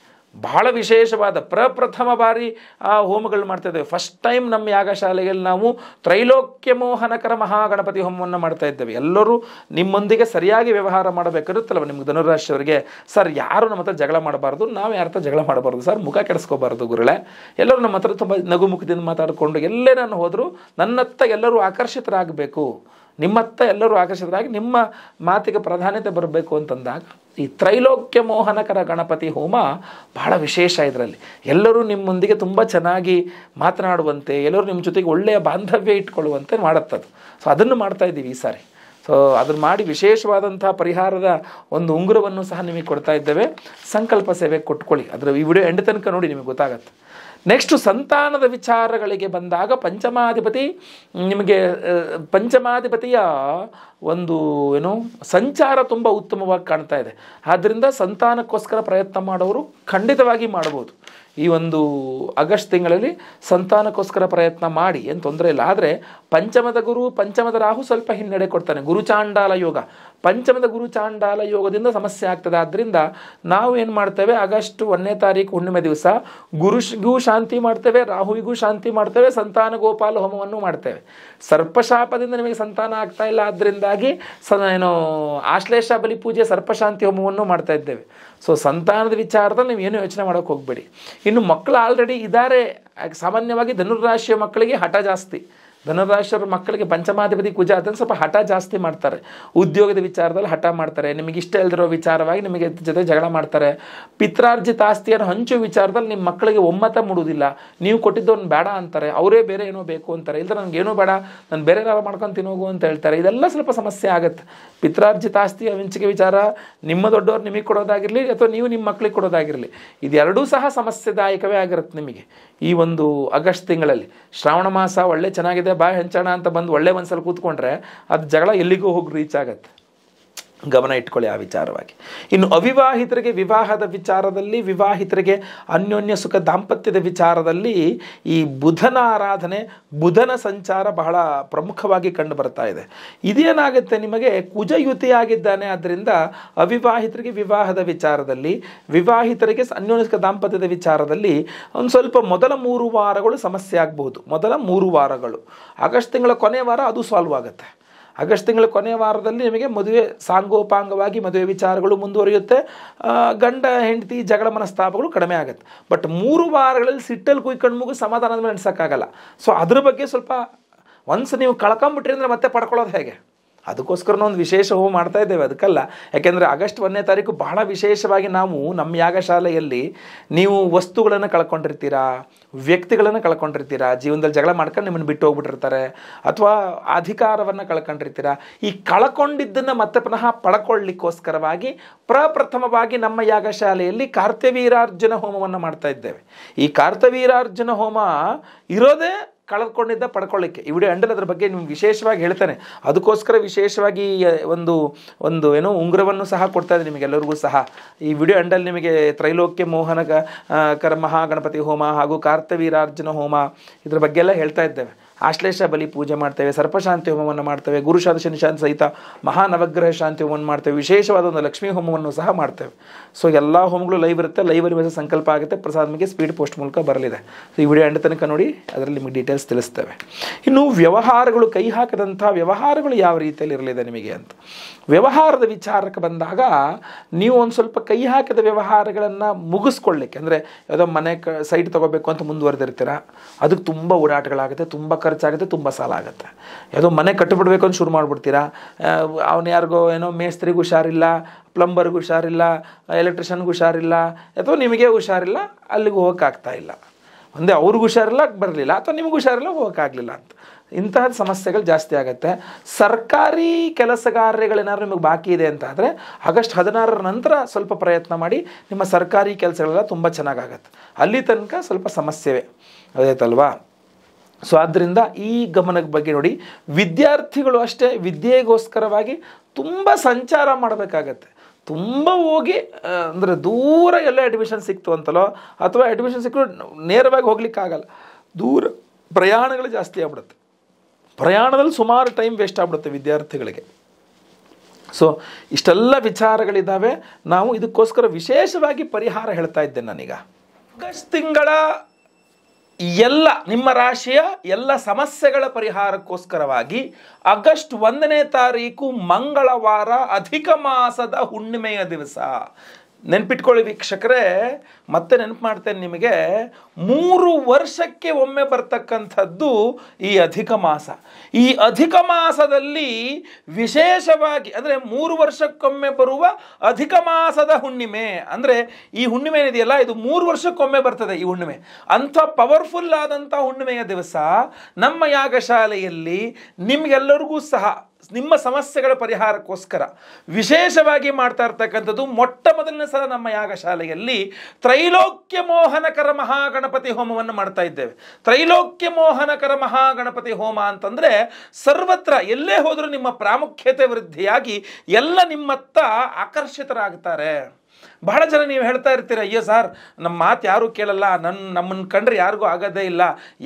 ಬಹಳ ವಿಶೇಷವಾದ ಪ್ರಪ್ರಥಮ ಬಾರಿ ಆ ಹೋಮಗಳು ಮಾಡ್ತಾ ಇದ್ದೇವೆ ಫಸ್ಟ್ ಟೈಮ್ ನಮ್ಮ ಯಾಗಶಾಲೆಯಲ್ಲಿ ನಾವು ತ್ರೈಲೋಕ್ಯ ಮೋಹನಕರ ಮಹಾಗಣಪತಿ ಹೋಮವನ್ನು ಮಾಡ್ತಾ ಇದ್ದೇವೆ ಎಲ್ಲರೂ ನಿಮ್ಮೊಂದಿಗೆ ಸರಿಯಾಗಿ ವ್ಯವಹಾರ ಮಾಡಬೇಕಿರುತ್ತಲ್ವ ನಿಮ್ಗೆ ಧನುರಾಶಿಯವರಿಗೆ ಸರ್ ಯಾರು ನಮ್ಮ ಹತ್ರ ಜಗಳ ಮಾಡಬಾರ್ದು ನಾವು ಯಾರ ಹತ್ರ ಜಗಳ ಮಾಡಬಾರ್ದು ಸರ್ ಮುಖ ಕೆಡಿಸ್ಕೋಬಾರ್ದು ಗುರುಳೆ ಎಲ್ಲರೂ ನಮ್ಮ ಹತ್ರ ತುಂಬ ನಗುಮುಖದಿಂದ ಮಾತಾಡಿಕೊಂಡು ಎಲ್ಲೇ ನಾನು ಹೋದರೂ ನನ್ನತ್ತ ಎಲ್ಲರೂ ಆಕರ್ಷಿತರಾಗಬೇಕು ನಿಮ್ಮತ್ತ ಎಲ್ಲರೂ ಆಕರ್ಷಿತರಾಗಿ ನಿಮ್ಮ ಮಾತಿಗೆ ಪ್ರಾಧಾನ್ಯತೆ ಬರಬೇಕು ಅಂತಂದಾಗ ಈ ತ್ರೈಲೋಕ್ಯ ಮೋಹನಕರ ಗಣಪತಿ ಹೋಮ ಬಹಳ ವಿಶೇಷ ಇದರಲ್ಲಿ ಎಲ್ಲರೂ ನಿಮ್ಮೊಂದಿಗೆ ತುಂಬ ಚೆನ್ನಾಗಿ ಮಾತನಾಡುವಂತೆ ಎಲ್ಲರೂ ನಿಮ್ಮ ಜೊತೆಗೆ ಒಳ್ಳೆಯ ಬಾಂಧವ್ಯ ಇಟ್ಕೊಳ್ಳುವಂತೆ ಮಾಡುತ್ತದು ಸೊ ಅದನ್ನು ಮಾಡ್ತಾ ಇದ್ದೀವಿ ಈ ಸಾರಿ ಸೊ ಅದನ್ನು ಮಾಡಿ ವಿಶೇಷವಾದಂಥ ಪರಿಹಾರದ ಒಂದು ಉಂಗುರವನ್ನು ಸಹ ನಿಮಗೆ ಕೊಡ್ತಾ ಇದ್ದೇವೆ ಸಂಕಲ್ಪ ಸೇವೆ ಕೊಟ್ಕೊಳ್ಳಿ ಅದರ ಈ ವಿಡಿಯೋ ಎಂಡ್ ತನಕ ನೋಡಿ ನಿಮಗೆ ಗೊತ್ತಾಗತ್ತೆ ನೆಕ್ಸ್ಟ್ ಸಂತಾನದ ವಿಚಾರಗಳಿಗೆ ಬಂದಾಗ ಪಂಚಮಾಧಿಪತಿ ನಿಮಗೆ ಪಂಚಮಾಧಿಪತಿಯ ಒಂದು ಏನು ಸಂಚಾರ ತುಂಬ ಉತ್ತಮವಾಗಿ ಕಾಣ್ತಾ ಇದೆ ಆದ್ದರಿಂದ ಸಂತಾನಕ್ಕೋಸ್ಕರ ಪ್ರಯತ್ನ ಮಾಡೋರು ಖಂಡಿತವಾಗಿ ಮಾಡ್ಬೋದು ಈ ಒಂದು ಆಗಸ್ಟ್ ತಿಂಗಳಲ್ಲಿ ಸಂತಾನಕ್ಕೋಸ್ಕರ ಪ್ರಯತ್ನ ಮಾಡಿ ಏನು ತೊಂದರೆ ಇಲ್ಲ ಆದರೆ ಪಂಚಮದ ಗುರು ಪಂಚಮದ ರಾಹು ಸ್ವಲ್ಪ ಹಿನ್ನಡೆ ಕೊಡ್ತಾನೆ ಗುರುಚಾಂಡಾಲ ಯೋಗ ಪಂಚಮದ ಗುರು ಚಾಂಡಾಲ ಯೋಗದಿಂದ ಸಮಸ್ಯೆ ಆಗ್ತದೆ ಆದ್ದರಿಂದ ನಾವು ಏನು ಮಾಡ್ತೇವೆ ಆಗಸ್ಟ್ ಒಂದನೇ ತಾರೀಕು ಹುಣ್ಣಿಮೆ ದಿವಸ ಗುರುಗೂ ಶಾಂತಿ ಮಾಡ್ತೇವೆ ರಾಹುವಿಗೂ ಶಾಂತಿ ಮಾಡ್ತೇವೆ ಸಂತಾನ ಗೋಪಾಲ ಹೋಮವನ್ನು ಮಾಡ್ತೇವೆ ಸರ್ಪಶಾಪದಿಂದ ನಿಮಗೆ ಸಂತಾನ ಆಗ್ತಾ ಇಲ್ಲ ಆದ್ದರಿಂದಾಗಿ ಸ ಏನು ಆಶ್ಲೇಷ ಬಲಿ ಪೂಜೆ ಸರ್ಪಶಾಂತಿ ಹೋಮವನ್ನು ಮಾಡ್ತಾ ಇದ್ದೇವೆ ಸೊ ಸಂತಾನದ ವಿಚಾರದಲ್ಲಿ ನೀವು ಏನು ಯೋಚನೆ ಮಾಡೋಕ್ಕೆ ಹೋಗಬೇಡಿ ಇನ್ನು ಮಕ್ಕಳು ಆಲ್ರೆಡಿ ಇದ್ದಾರೆ ಸಾಮಾನ್ಯವಾಗಿ ಧನುರಾಶಿಯ ಮಕ್ಕಳಿಗೆ ಹಠ ಜಾಸ್ತಿ ಧನರಾಶ್ರ ಮಕ್ಕಳಿಗೆ ಪಂಚಮಾಧಿಪತಿ ಕುಜ ಅದನ್ನು ಸ್ವಲ್ಪ ಹಠ ಜಾಸ್ತಿ ಮಾಡ್ತಾರೆ ಉದ್ಯೋಗದ ವಿಚಾರದಲ್ಲಿ ಹಠ ಮಾಡ್ತಾರೆ ನಿಮಗೆ ಇಷ್ಟ ಇಲ್ದಿರೋ ವಿಚಾರವಾಗಿ ನಿಮಗೆ ಜೊತೆ ಜಗಳ ಮಾಡ್ತಾರೆ ಪಿತ್ರಾರ್ಜಿತ ಆಸ್ತಿಯನ್ನು ಹಂಚು ವಿಚಾರದಲ್ಲಿ ನಿಮ್ಮ ಮಕ್ಕಳಿಗೆ ಒಮ್ಮತ ಮೂಡುವುದಿಲ್ಲ ನೀವು ಕೊಟ್ಟಿದ್ದವ್ನು ಬೇಡ ಅಂತಾರೆ ಅವರೇ ಬೇರೆ ಏನೋ ಬೇಕು ಅಂತಾರೆ ನನಗೆ ನನಗೇನೂ ಬೇಡ ನಾನು ಬೇರೆ ಯಾರು ಮಾಡ್ಕೊಂಡು ತಿನ್ನೋಗು ಅಂತ ಹೇಳ್ತಾರೆ ಇದೆಲ್ಲ ಸ್ವಲ್ಪ ಸಮಸ್ಯೆ ಆಗುತ್ತೆ ಪಿತ್ರಾರ್ಜಿತ ಆಸ್ತಿಯ ಹಂಚಿಕೆ ವಿಚಾರ ನಿಮ್ಮ ದೊಡ್ಡವರು ನಿಮಗೆ ಕೊಡೋದಾಗಿರಲಿ ಅಥವಾ ನೀವು ನಿಮ್ಮ ಮಕ್ಕಳಿಗೆ ಕೊಡೋದಾಗಿರಲಿ ಇದೆರಡೂ ಸಹ ಸಮಸ್ಯೆದಾಯಕವೇ ಆಗಿರುತ್ತೆ ನಿಮಗೆ ಈ ಒಂದು ಆಗಸ್ಟ್ ತಿಂಗಳಲ್ಲಿ ಶ್ರಾವಣ ಮಾಸ ಒಳ್ಳೆ ಚೆನ್ನಾಗಿದೆ ಬಾಯಿ ಹೆಂಚಣ ಅಂತ ಬಂದು ಒಳ್ಳೆ ಸಲ ಕೂತ್ಕೊಂಡ್ರೆ ಅದು ಜಗಳ ಎಲ್ಲಿಗೂ ಹೋಗಿ ರೀಚ್ ಆಗತ್ತೆ ಗಮನ ಇಟ್ಕೊಳ್ಳಿ ಆ ವಿಚಾರವಾಗಿ ಇನ್ನು ಅವಿವಾಹಿತರಿಗೆ ವಿವಾಹದ ವಿಚಾರದಲ್ಲಿ ವಿವಾಹಿತರಿಗೆ ಅನ್ಯೋನ್ಯ ಸುಖ ದಾಂಪತ್ಯದ ವಿಚಾರದಲ್ಲಿ ಈ ಬುಧನ ಆರಾಧನೆ ಬುಧನ ಸಂಚಾರ ಬಹಳ ಪ್ರಮುಖವಾಗಿ ಕಂಡು ಬರ್ತಾ ಇದೆ ಇದೇನಾಗುತ್ತೆ ನಿಮಗೆ ಕುಜಯುತಿಯಾಗಿದ್ದಾನೆ ಆದ್ದರಿಂದ ಅವಿವಾಹಿತರಿಗೆ ವಿವಾಹದ ವಿಚಾರದಲ್ಲಿ ವಿವಾಹಿತರಿಗೆ ಅನ್ಯೋನ್ಯ ಸುಖ ದಾಂಪತ್ಯದ ವಿಚಾರದಲ್ಲಿ ಒಂದು ಸ್ವಲ್ಪ ಮೊದಲ ಮೂರು ವಾರಗಳು ಸಮಸ್ಯೆ ಆಗಬಹುದು ಮೊದಲ ಮೂರು ವಾರಗಳು ಆಗಸ್ಟ್ ತಿಂಗಳ ಕೊನೆಯ ವಾರ ಅದು ಸಾಲ್ವ್ ಆಗುತ್ತೆ ಆಗಸ್ಟ್ ತಿಂಗಳ ಕೊನೆಯ ವಾರದಲ್ಲಿ ನಿಮಗೆ ಮದುವೆ ಸಾಂಗೋಪಾಂಗವಾಗಿ ಮದುವೆ ವಿಚಾರಗಳು ಮುಂದುವರಿಯುತ್ತೆ ಗಂಡ ಹೆಂಡತಿ ಜಗಳ ಮನಸ್ತಾಪಗಳು ಕಡಿಮೆ ಆಗುತ್ತೆ ಬಟ್ ಮೂರು ವಾರಗಳಲ್ಲಿ ಸಿಟ್ಟಲ್ಲಿ ಕುಯ್ಕೊಂಡು ಮುಗಿ ಸಮಾಧಾನದ ಮೇಲೆ ನಡೆಸೋಕ್ಕಾಗಲ್ಲ ಸೊ ಅದ್ರ ಬಗ್ಗೆ ಸ್ವಲ್ಪ ಒನ್ಸ್ ನೀವು ಕಳ್ಕೊಂಬಿಟ್ರಿ ಅಂದರೆ ಮತ್ತೆ ಪಡ್ಕೊಳ್ಳೋದು ಹೇಗೆ ಅದಕ್ಕೋಸ್ಕರ ಒಂದು ವಿಶೇಷ ಹೂವು ಮಾಡ್ತಾ ಇದ್ದೇವೆ ಅದಕ್ಕಲ್ಲ ಯಾಕೆಂದರೆ ಆಗಸ್ಟ್ ಒಂದನೇ ತಾರೀಕು ಬಹಳ ವಿಶೇಷವಾಗಿ ನಾವು ನಮ್ಮ ಯಾಗಶಾಲೆಯಲ್ಲಿ ನೀವು ವಸ್ತುಗಳನ್ನು ಕಳ್ಕೊಂಡಿರ್ತೀರಾ ವ್ಯಕ್ತಿಗಳನ್ನು ಕಳ್ಕೊಂಡಿರ್ತೀರ ಜೀವನದಲ್ಲಿ ಜಗಳ ಮಾಡ್ಕೊಂಡು ನಿಮ್ಮನ್ನು ಬಿಟ್ಟು ಹೋಗ್ಬಿಟ್ಟಿರ್ತಾರೆ ಅಥವಾ ಅಧಿಕಾರವನ್ನು ಕಳ್ಕೊಂಡಿರ್ತೀರ ಈ ಕಳ್ಕೊಂಡಿದ್ದನ್ನು ಮತ್ತೆ ಪುನಃ ಪಡ್ಕೊಳ್ಳಿಕ್ಕೋಸ್ಕರವಾಗಿ ಪ್ರಪ್ರಥಮವಾಗಿ ನಮ್ಮ ಯಾಗಶಾಲೆಯಲ್ಲಿ ಕಾರ್ತವೀರಾರ್ಜುನ ಹೋಮವನ್ನು ಮಾಡ್ತಾ ಇದ್ದೇವೆ ಈ ಕಾರ್ತವೀರಾರ್ಜುನ ಹೋಮ ಇರೋದೇ ಕಳೆದುಕೊಂಡಿದ್ದ ಪಡ್ಕೊಳ್ಳಿಕ್ಕೆ ಈ ವಿಡಿಯೋ ಅಂಡಲ್ ಅದ್ರ ಬಗ್ಗೆ ನಿಮ್ಗೆ ವಿಶೇಷವಾಗಿ ಹೇಳ್ತಾನೆ ಅದಕ್ಕೋಸ್ಕರ ವಿಶೇಷವಾಗಿ ಒಂದು ಒಂದು ಏನೋ ಉಂಗುರವನ್ನು ಸಹ ಕೊಡ್ತಾ ಇದೆ ನಿಮಗೆಲ್ಲರಿಗೂ ಸಹ ಈ ವಿಡಿಯೋ ಅಂಡಲ್ ನಿಮಗೆ ತ್ರೈಲೋಕ್ಯ ಮೋಹನ ಕರ್ಮಹ ಗಣಪತಿ ಹೋಮ ಹಾಗೂ ಕಾರ್ತವೀರಾರ್ಜುನ ಹೋಮ ಇದ್ರ ಬಗ್ಗೆ ಎಲ್ಲ ಹೇಳ್ತಾ ಇದ್ದೇವೆ ಆಶ್ಲೇಷ ಬಲಿ ಪೂಜೆ ಮಾಡ್ತೇವೆ ಸರ್ಪಶಾಂತಿ ಹೋಮವನ್ನು ಮಾಡ್ತೇವೆ ಗುರು ಶನಿ ಶಾಂತಿ ಸಹಿತ ಮಹಾನವಗ್ರಹ ಶಾಂತಿ ಹೋಮವನ್ನು ಮಾಡ್ತೇವೆ ವಿಶೇಷವಾದ ಒಂದು ಲಕ್ಷ್ಮೀ ಹೋಮವನ್ನು ಸಹ ಮಾಡ್ತೇವೆ ಸೊ ಎಲ್ಲ ಹೋಮಗಳು ಲೈವ್ ಇರುತ್ತೆ ಲೈವ್ ಮೇಲೆ ಸಂಕಲ್ಪ ಆಗುತ್ತೆ ನಿಮಗೆ ಸ್ಪೀಡ್ ಪೋಸ್ಟ್ ಮೂಲಕ ಬರಲಿದೆ ಸೊ ಈ ವಿಡಿಯೋ ಎಂಡ್ ತನಕ ನೋಡಿ ಅದರಲ್ಲಿ ನಿಮಗೆ ಡೀಟೇಲ್ಸ್ ತಿಳಿಸ್ತೇವೆ ಇನ್ನು ವ್ಯವಹಾರಗಳು ಕೈ ಹಾಕದಂಥ ವ್ಯವಹಾರಗಳು ಯಾವ ರೀತಿಯಲ್ಲಿ ಇರಲಿದೆ ನಿಮಗೆ ಅಂತ ವ್ಯವಹಾರದ ವಿಚಾರಕ್ಕೆ ಬಂದಾಗ ನೀವು ಒಂದು ಸ್ವಲ್ಪ ಕೈ ಹಾಕಿದ ವ್ಯವಹಾರಗಳನ್ನು ಮುಗಿಸ್ಕೊಳ್ಳಿಕ್ಕೆ ಅಂದರೆ ಯಾವುದೋ ಮನೆ ಕ ಸೈಟ್ ತೊಗೋಬೇಕು ಅಂತ ಮುಂದುವರೆದಿರ್ತೀರ ಅದಕ್ಕೆ ತುಂಬ ಓಡಾಟಗಳಾಗುತ್ತೆ ತುಂಬ ಖರ್ಚಾಗುತ್ತೆ ತುಂಬ ಸಾಲ ಆಗುತ್ತೆ ಯಾವುದೋ ಮನೆ ಕಟ್ಟಿಬಿಡ್ಬೇಕು ಅಂತ ಶುರು ಮಾಡಿಬಿಡ್ತೀರಾ ಅವನು ಯಾರಿಗೋ ಏನೋ ಮೇಸ್ತ್ರಿಗೂ ಹುಷಾರಿಲ್ಲ ಪ್ಲಂಬರ್ಗೂ ಹುಷಾರಿಲ್ಲ ಎಲೆಕ್ಟ್ರಿಷನ್ಗೂ ಹುಷಾರಿಲ್ಲ ಅಥವಾ ನಿಮಗೆ ಹುಷಾರಿಲ್ಲ ಅಲ್ಲಿಗೆ ಹೋಗೋಕ್ಕಾಗ್ತಾ ಇಲ್ಲ ಒಂದೇ ಅವ್ರಿಗೂ ಹುಷಾರಿಲ್ಲ ಬರಲಿಲ್ಲ ಅಥವಾ ನಿಮಗೂ ಹುಷಾರಿಲ್ಲ ಹೋಗೋಕ್ಕಾಗಲಿಲ್ಲ ಅಂತ ಇಂತಹದ್ದು ಸಮಸ್ಯೆಗಳು ಜಾಸ್ತಿ ಆಗುತ್ತೆ ಸರ್ಕಾರಿ ಕೆಲಸಗಾರ್ಯಗಳೇನಾದ್ರು ನಿಮಗೆ ಬಾಕಿ ಇದೆ ಅಂತ ಆದರೆ ಆಗಸ್ಟ್ ಹದಿನಾರರ ನಂತರ ಸ್ವಲ್ಪ ಪ್ರಯತ್ನ ಮಾಡಿ ನಿಮ್ಮ ಸರ್ಕಾರಿ ಕೆಲಸಗಳೆಲ್ಲ ತುಂಬ ಚೆನ್ನಾಗಾಗತ್ತೆ ಅಲ್ಲಿ ತನಕ ಸ್ವಲ್ಪ ಸಮಸ್ಯೆವೇ ಅದಾಯ್ತಲ್ವಾ ಸೊ ಆದ್ದರಿಂದ ಈ ಗಮನದ ಬಗ್ಗೆ ನೋಡಿ ವಿದ್ಯಾರ್ಥಿಗಳು ಅಷ್ಟೇ ವಿದ್ಯೆಗೋಸ್ಕರವಾಗಿ ತುಂಬ ಸಂಚಾರ ಮಾಡಬೇಕಾಗತ್ತೆ ತುಂಬ ಹೋಗಿ ಅಂದರೆ ದೂರ ಎಲ್ಲ ಅಡ್ಮಿಷನ್ ಸಿಕ್ತು ಅಂತಲೋ ಅಥವಾ ಅಡ್ಮಿಷನ್ ಸಿಕ್ಕರೂ ನೇರವಾಗಿ ಹೋಗ್ಲಿಕ್ಕಾಗಲ್ಲ ದೂರ ಪ್ರಯಾಣಗಳು ಜಾಸ್ತಿ ಆಗ್ಬಿಡುತ್ತೆ ಪ್ರಯಾಣದಲ್ಲಿ ಸುಮಾರು ಟೈಮ್ ವೇಸ್ಟ್ ಆಗ್ಬಿಡುತ್ತೆ ವಿದ್ಯಾರ್ಥಿಗಳಿಗೆ ಸೊ ಇಷ್ಟೆಲ್ಲ ವಿಚಾರಗಳಿದ್ದಾವೆ ನಾವು ಇದಕ್ಕೋಸ್ಕರ ವಿಶೇಷವಾಗಿ ಪರಿಹಾರ ಹೇಳ್ತಾ ಇದ್ದೆ ನಾನೀಗ ಆಗಸ್ಟ್ ತಿಂಗಳ ಎಲ್ಲ ನಿಮ್ಮ ರಾಶಿಯ ಎಲ್ಲ ಸಮಸ್ಯೆಗಳ ಪರಿಹಾರಕ್ಕೋಸ್ಕರವಾಗಿ ಆಗಸ್ಟ್ ಒಂದನೇ ತಾರೀಕು ಮಂಗಳವಾರ ಅಧಿಕ ಮಾಸದ ಹುಣ್ಣಿಮೆಯ ದಿವಸ ನೆನ್ಪಿಟ್ಕೊಳ್ಳಿ ವೀಕ್ಷಕರೇ ಮತ್ತೆ ನೆನಪು ಮಾಡ್ತೇನೆ ನಿಮಗೆ ಮೂರು ವರ್ಷಕ್ಕೆ ಒಮ್ಮೆ ಬರ್ತಕ್ಕಂಥದ್ದು ಈ ಅಧಿಕ ಮಾಸ ಈ ಅಧಿಕ ಮಾಸದಲ್ಲಿ ವಿಶೇಷವಾಗಿ ಅಂದರೆ ಮೂರು ವರ್ಷಕ್ಕೊಮ್ಮೆ ಬರುವ ಅಧಿಕ ಮಾಸದ ಹುಣ್ಣಿಮೆ ಅಂದರೆ ಈ ಹುಣ್ಣಿಮೆ ಏನಿದೆಯಲ್ಲ ಇದು ಮೂರು ವರ್ಷಕ್ಕೊಮ್ಮೆ ಬರ್ತದೆ ಈ ಹುಣ್ಣಿಮೆ ಅಂಥ ಪವರ್ಫುಲ್ ಆದಂಥ ಹುಣ್ಣಿಮೆಯ ದಿವಸ ನಮ್ಮ ಯಾಗಶಾಲೆಯಲ್ಲಿ ನಿಮಗೆಲ್ಲರಿಗೂ ಸಹ ನಿಮ್ಮ ಸಮಸ್ಯೆಗಳ ಪರಿಹಾರಕ್ಕೋಸ್ಕರ ವಿಶೇಷವಾಗಿ ಮಾಡ್ತಾ ಇರ್ತಕ್ಕಂಥದ್ದು ಮೊಟ್ಟ ಮೊದಲನೇ ಸಲ ನಮ್ಮ ಯಾಗಶಾಲೆಯಲ್ಲಿ ತ್ರೈಲೋಕ್ಯ ಮೋಹನಕರ ಮಹಾಗಣಪತಿ ಹೋಮವನ್ನು ಮಾಡ್ತಾ ಇದ್ದೇವೆ ತ್ರೈಲೋಕ್ಯ ಮೋಹನಕರ ಮಹಾಗಣಪತಿ ಹೋಮ ಅಂತಂದರೆ ಸರ್ವತ್ರ ಎಲ್ಲೇ ಹೋದರೂ ನಿಮ್ಮ ಪ್ರಾಮುಖ್ಯತೆ ವೃದ್ಧಿಯಾಗಿ ಎಲ್ಲ ನಿಮ್ಮತ್ತ ಆಕರ್ಷಿತರಾಗ್ತಾರೆ ಬಹಳ ಜನ ನೀವು ಹೇಳ್ತಾ ಇರ್ತೀರ ಅಯ್ಯೋ ಸರ್ ನಮ್ಮ ಮಾತು ಯಾರೂ ಕೇಳಲ್ಲ ನನ್ನ ನಮ್ಮನ್ನು ಕಂಡ್ರೆ ಯಾರಿಗೂ ಆಗೋದೇ ಇಲ್ಲ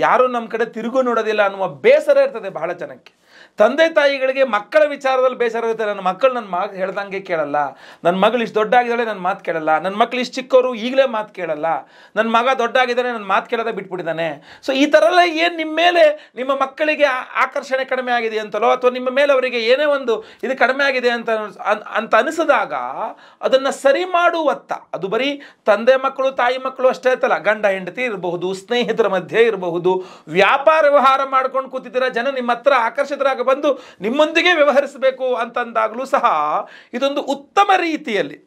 ಯಾರೂ ನಮ್ಮ ಕಡೆ ತಿರುಗು ನೋಡೋದಿಲ್ಲ ಅನ್ನುವ ಬೇಸರ ಇರ್ತದೆ ಬಹಳ ಜನಕ್ಕೆ ತಂದೆ ತಾಯಿಗಳಿಗೆ ಮಕ್ಕಳ ವಿಚಾರದಲ್ಲಿ ಇರುತ್ತೆ ನನ್ನ ಮಕ್ಕಳು ನನ್ನ ಮಾತು ಹೇಳ್ದಂಗೆ ಕೇಳಲ್ಲ ನನ್ನ ಮಗಳು ಇಷ್ಟು ದೊಡ್ಡಾಗಿದ್ದಾಳೆ ನನ್ನ ಮಾತು ಕೇಳಲ್ಲ ನನ್ನ ಮಕ್ಳು ಇಷ್ಟು ಚಿಕ್ಕವರು ಈಗಲೇ ಮಾತು ಕೇಳಲ್ಲ ನನ್ನ ಮಗ ದೊಡ್ಡಾಗಿದ್ದಾನೆ ನನ್ನ ಮಾತು ಕೇಳೋದೇ ಬಿಟ್ಬಿಟ್ಟಿದ್ದಾನೆ ಸೊ ಈ ಥರ ಎಲ್ಲ ಏನು ನಿಮ್ಮ ಮೇಲೆ ನಿಮ್ಮ ಮಕ್ಕಳಿಗೆ ಆಕರ್ಷಣೆ ಕಡಿಮೆ ಆಗಿದೆ ಅಂತಲೋ ಅಥವಾ ನಿಮ್ಮ ಮೇಲೆ ಅವರಿಗೆ ಏನೇ ಒಂದು ಇದು ಕಡಿಮೆ ಆಗಿದೆ ಅಂತ ಅಂತ ಅನಿಸಿದಾಗ ಅದನ್ನು ಸರಿ ಮಾಡುವತ್ತ ಅದು ಬರೀ ತಂದೆ ಮಕ್ಕಳು ತಾಯಿ ಮಕ್ಕಳು ಅಷ್ಟೇ ಇರ್ತಲ್ಲ ಗಂಡ ಹೆಂಡತಿ ಇರಬಹುದು ಸ್ನೇಹಿತರ ಮಧ್ಯೆ ಇರಬಹುದು ವ್ಯಾಪಾರ ವ್ಯವಹಾರ ಮಾಡ್ಕೊಂಡು ಕೂತಿದ್ದೀರಾ ಜನ ನಿಮ್ಮ ಹತ್ರ ಆಕರ್ಷಿತರಾಗ ಬಂದು ನಿಮ್ಮೊಂದಿಗೆ ವ್ಯವಹರಿಸಬೇಕು ಅಂತಂದಾಗಲೂ ಸಹ ಇದೊಂದು ಉತ್ತಮ ರೀತಿಯಲ್ಲಿ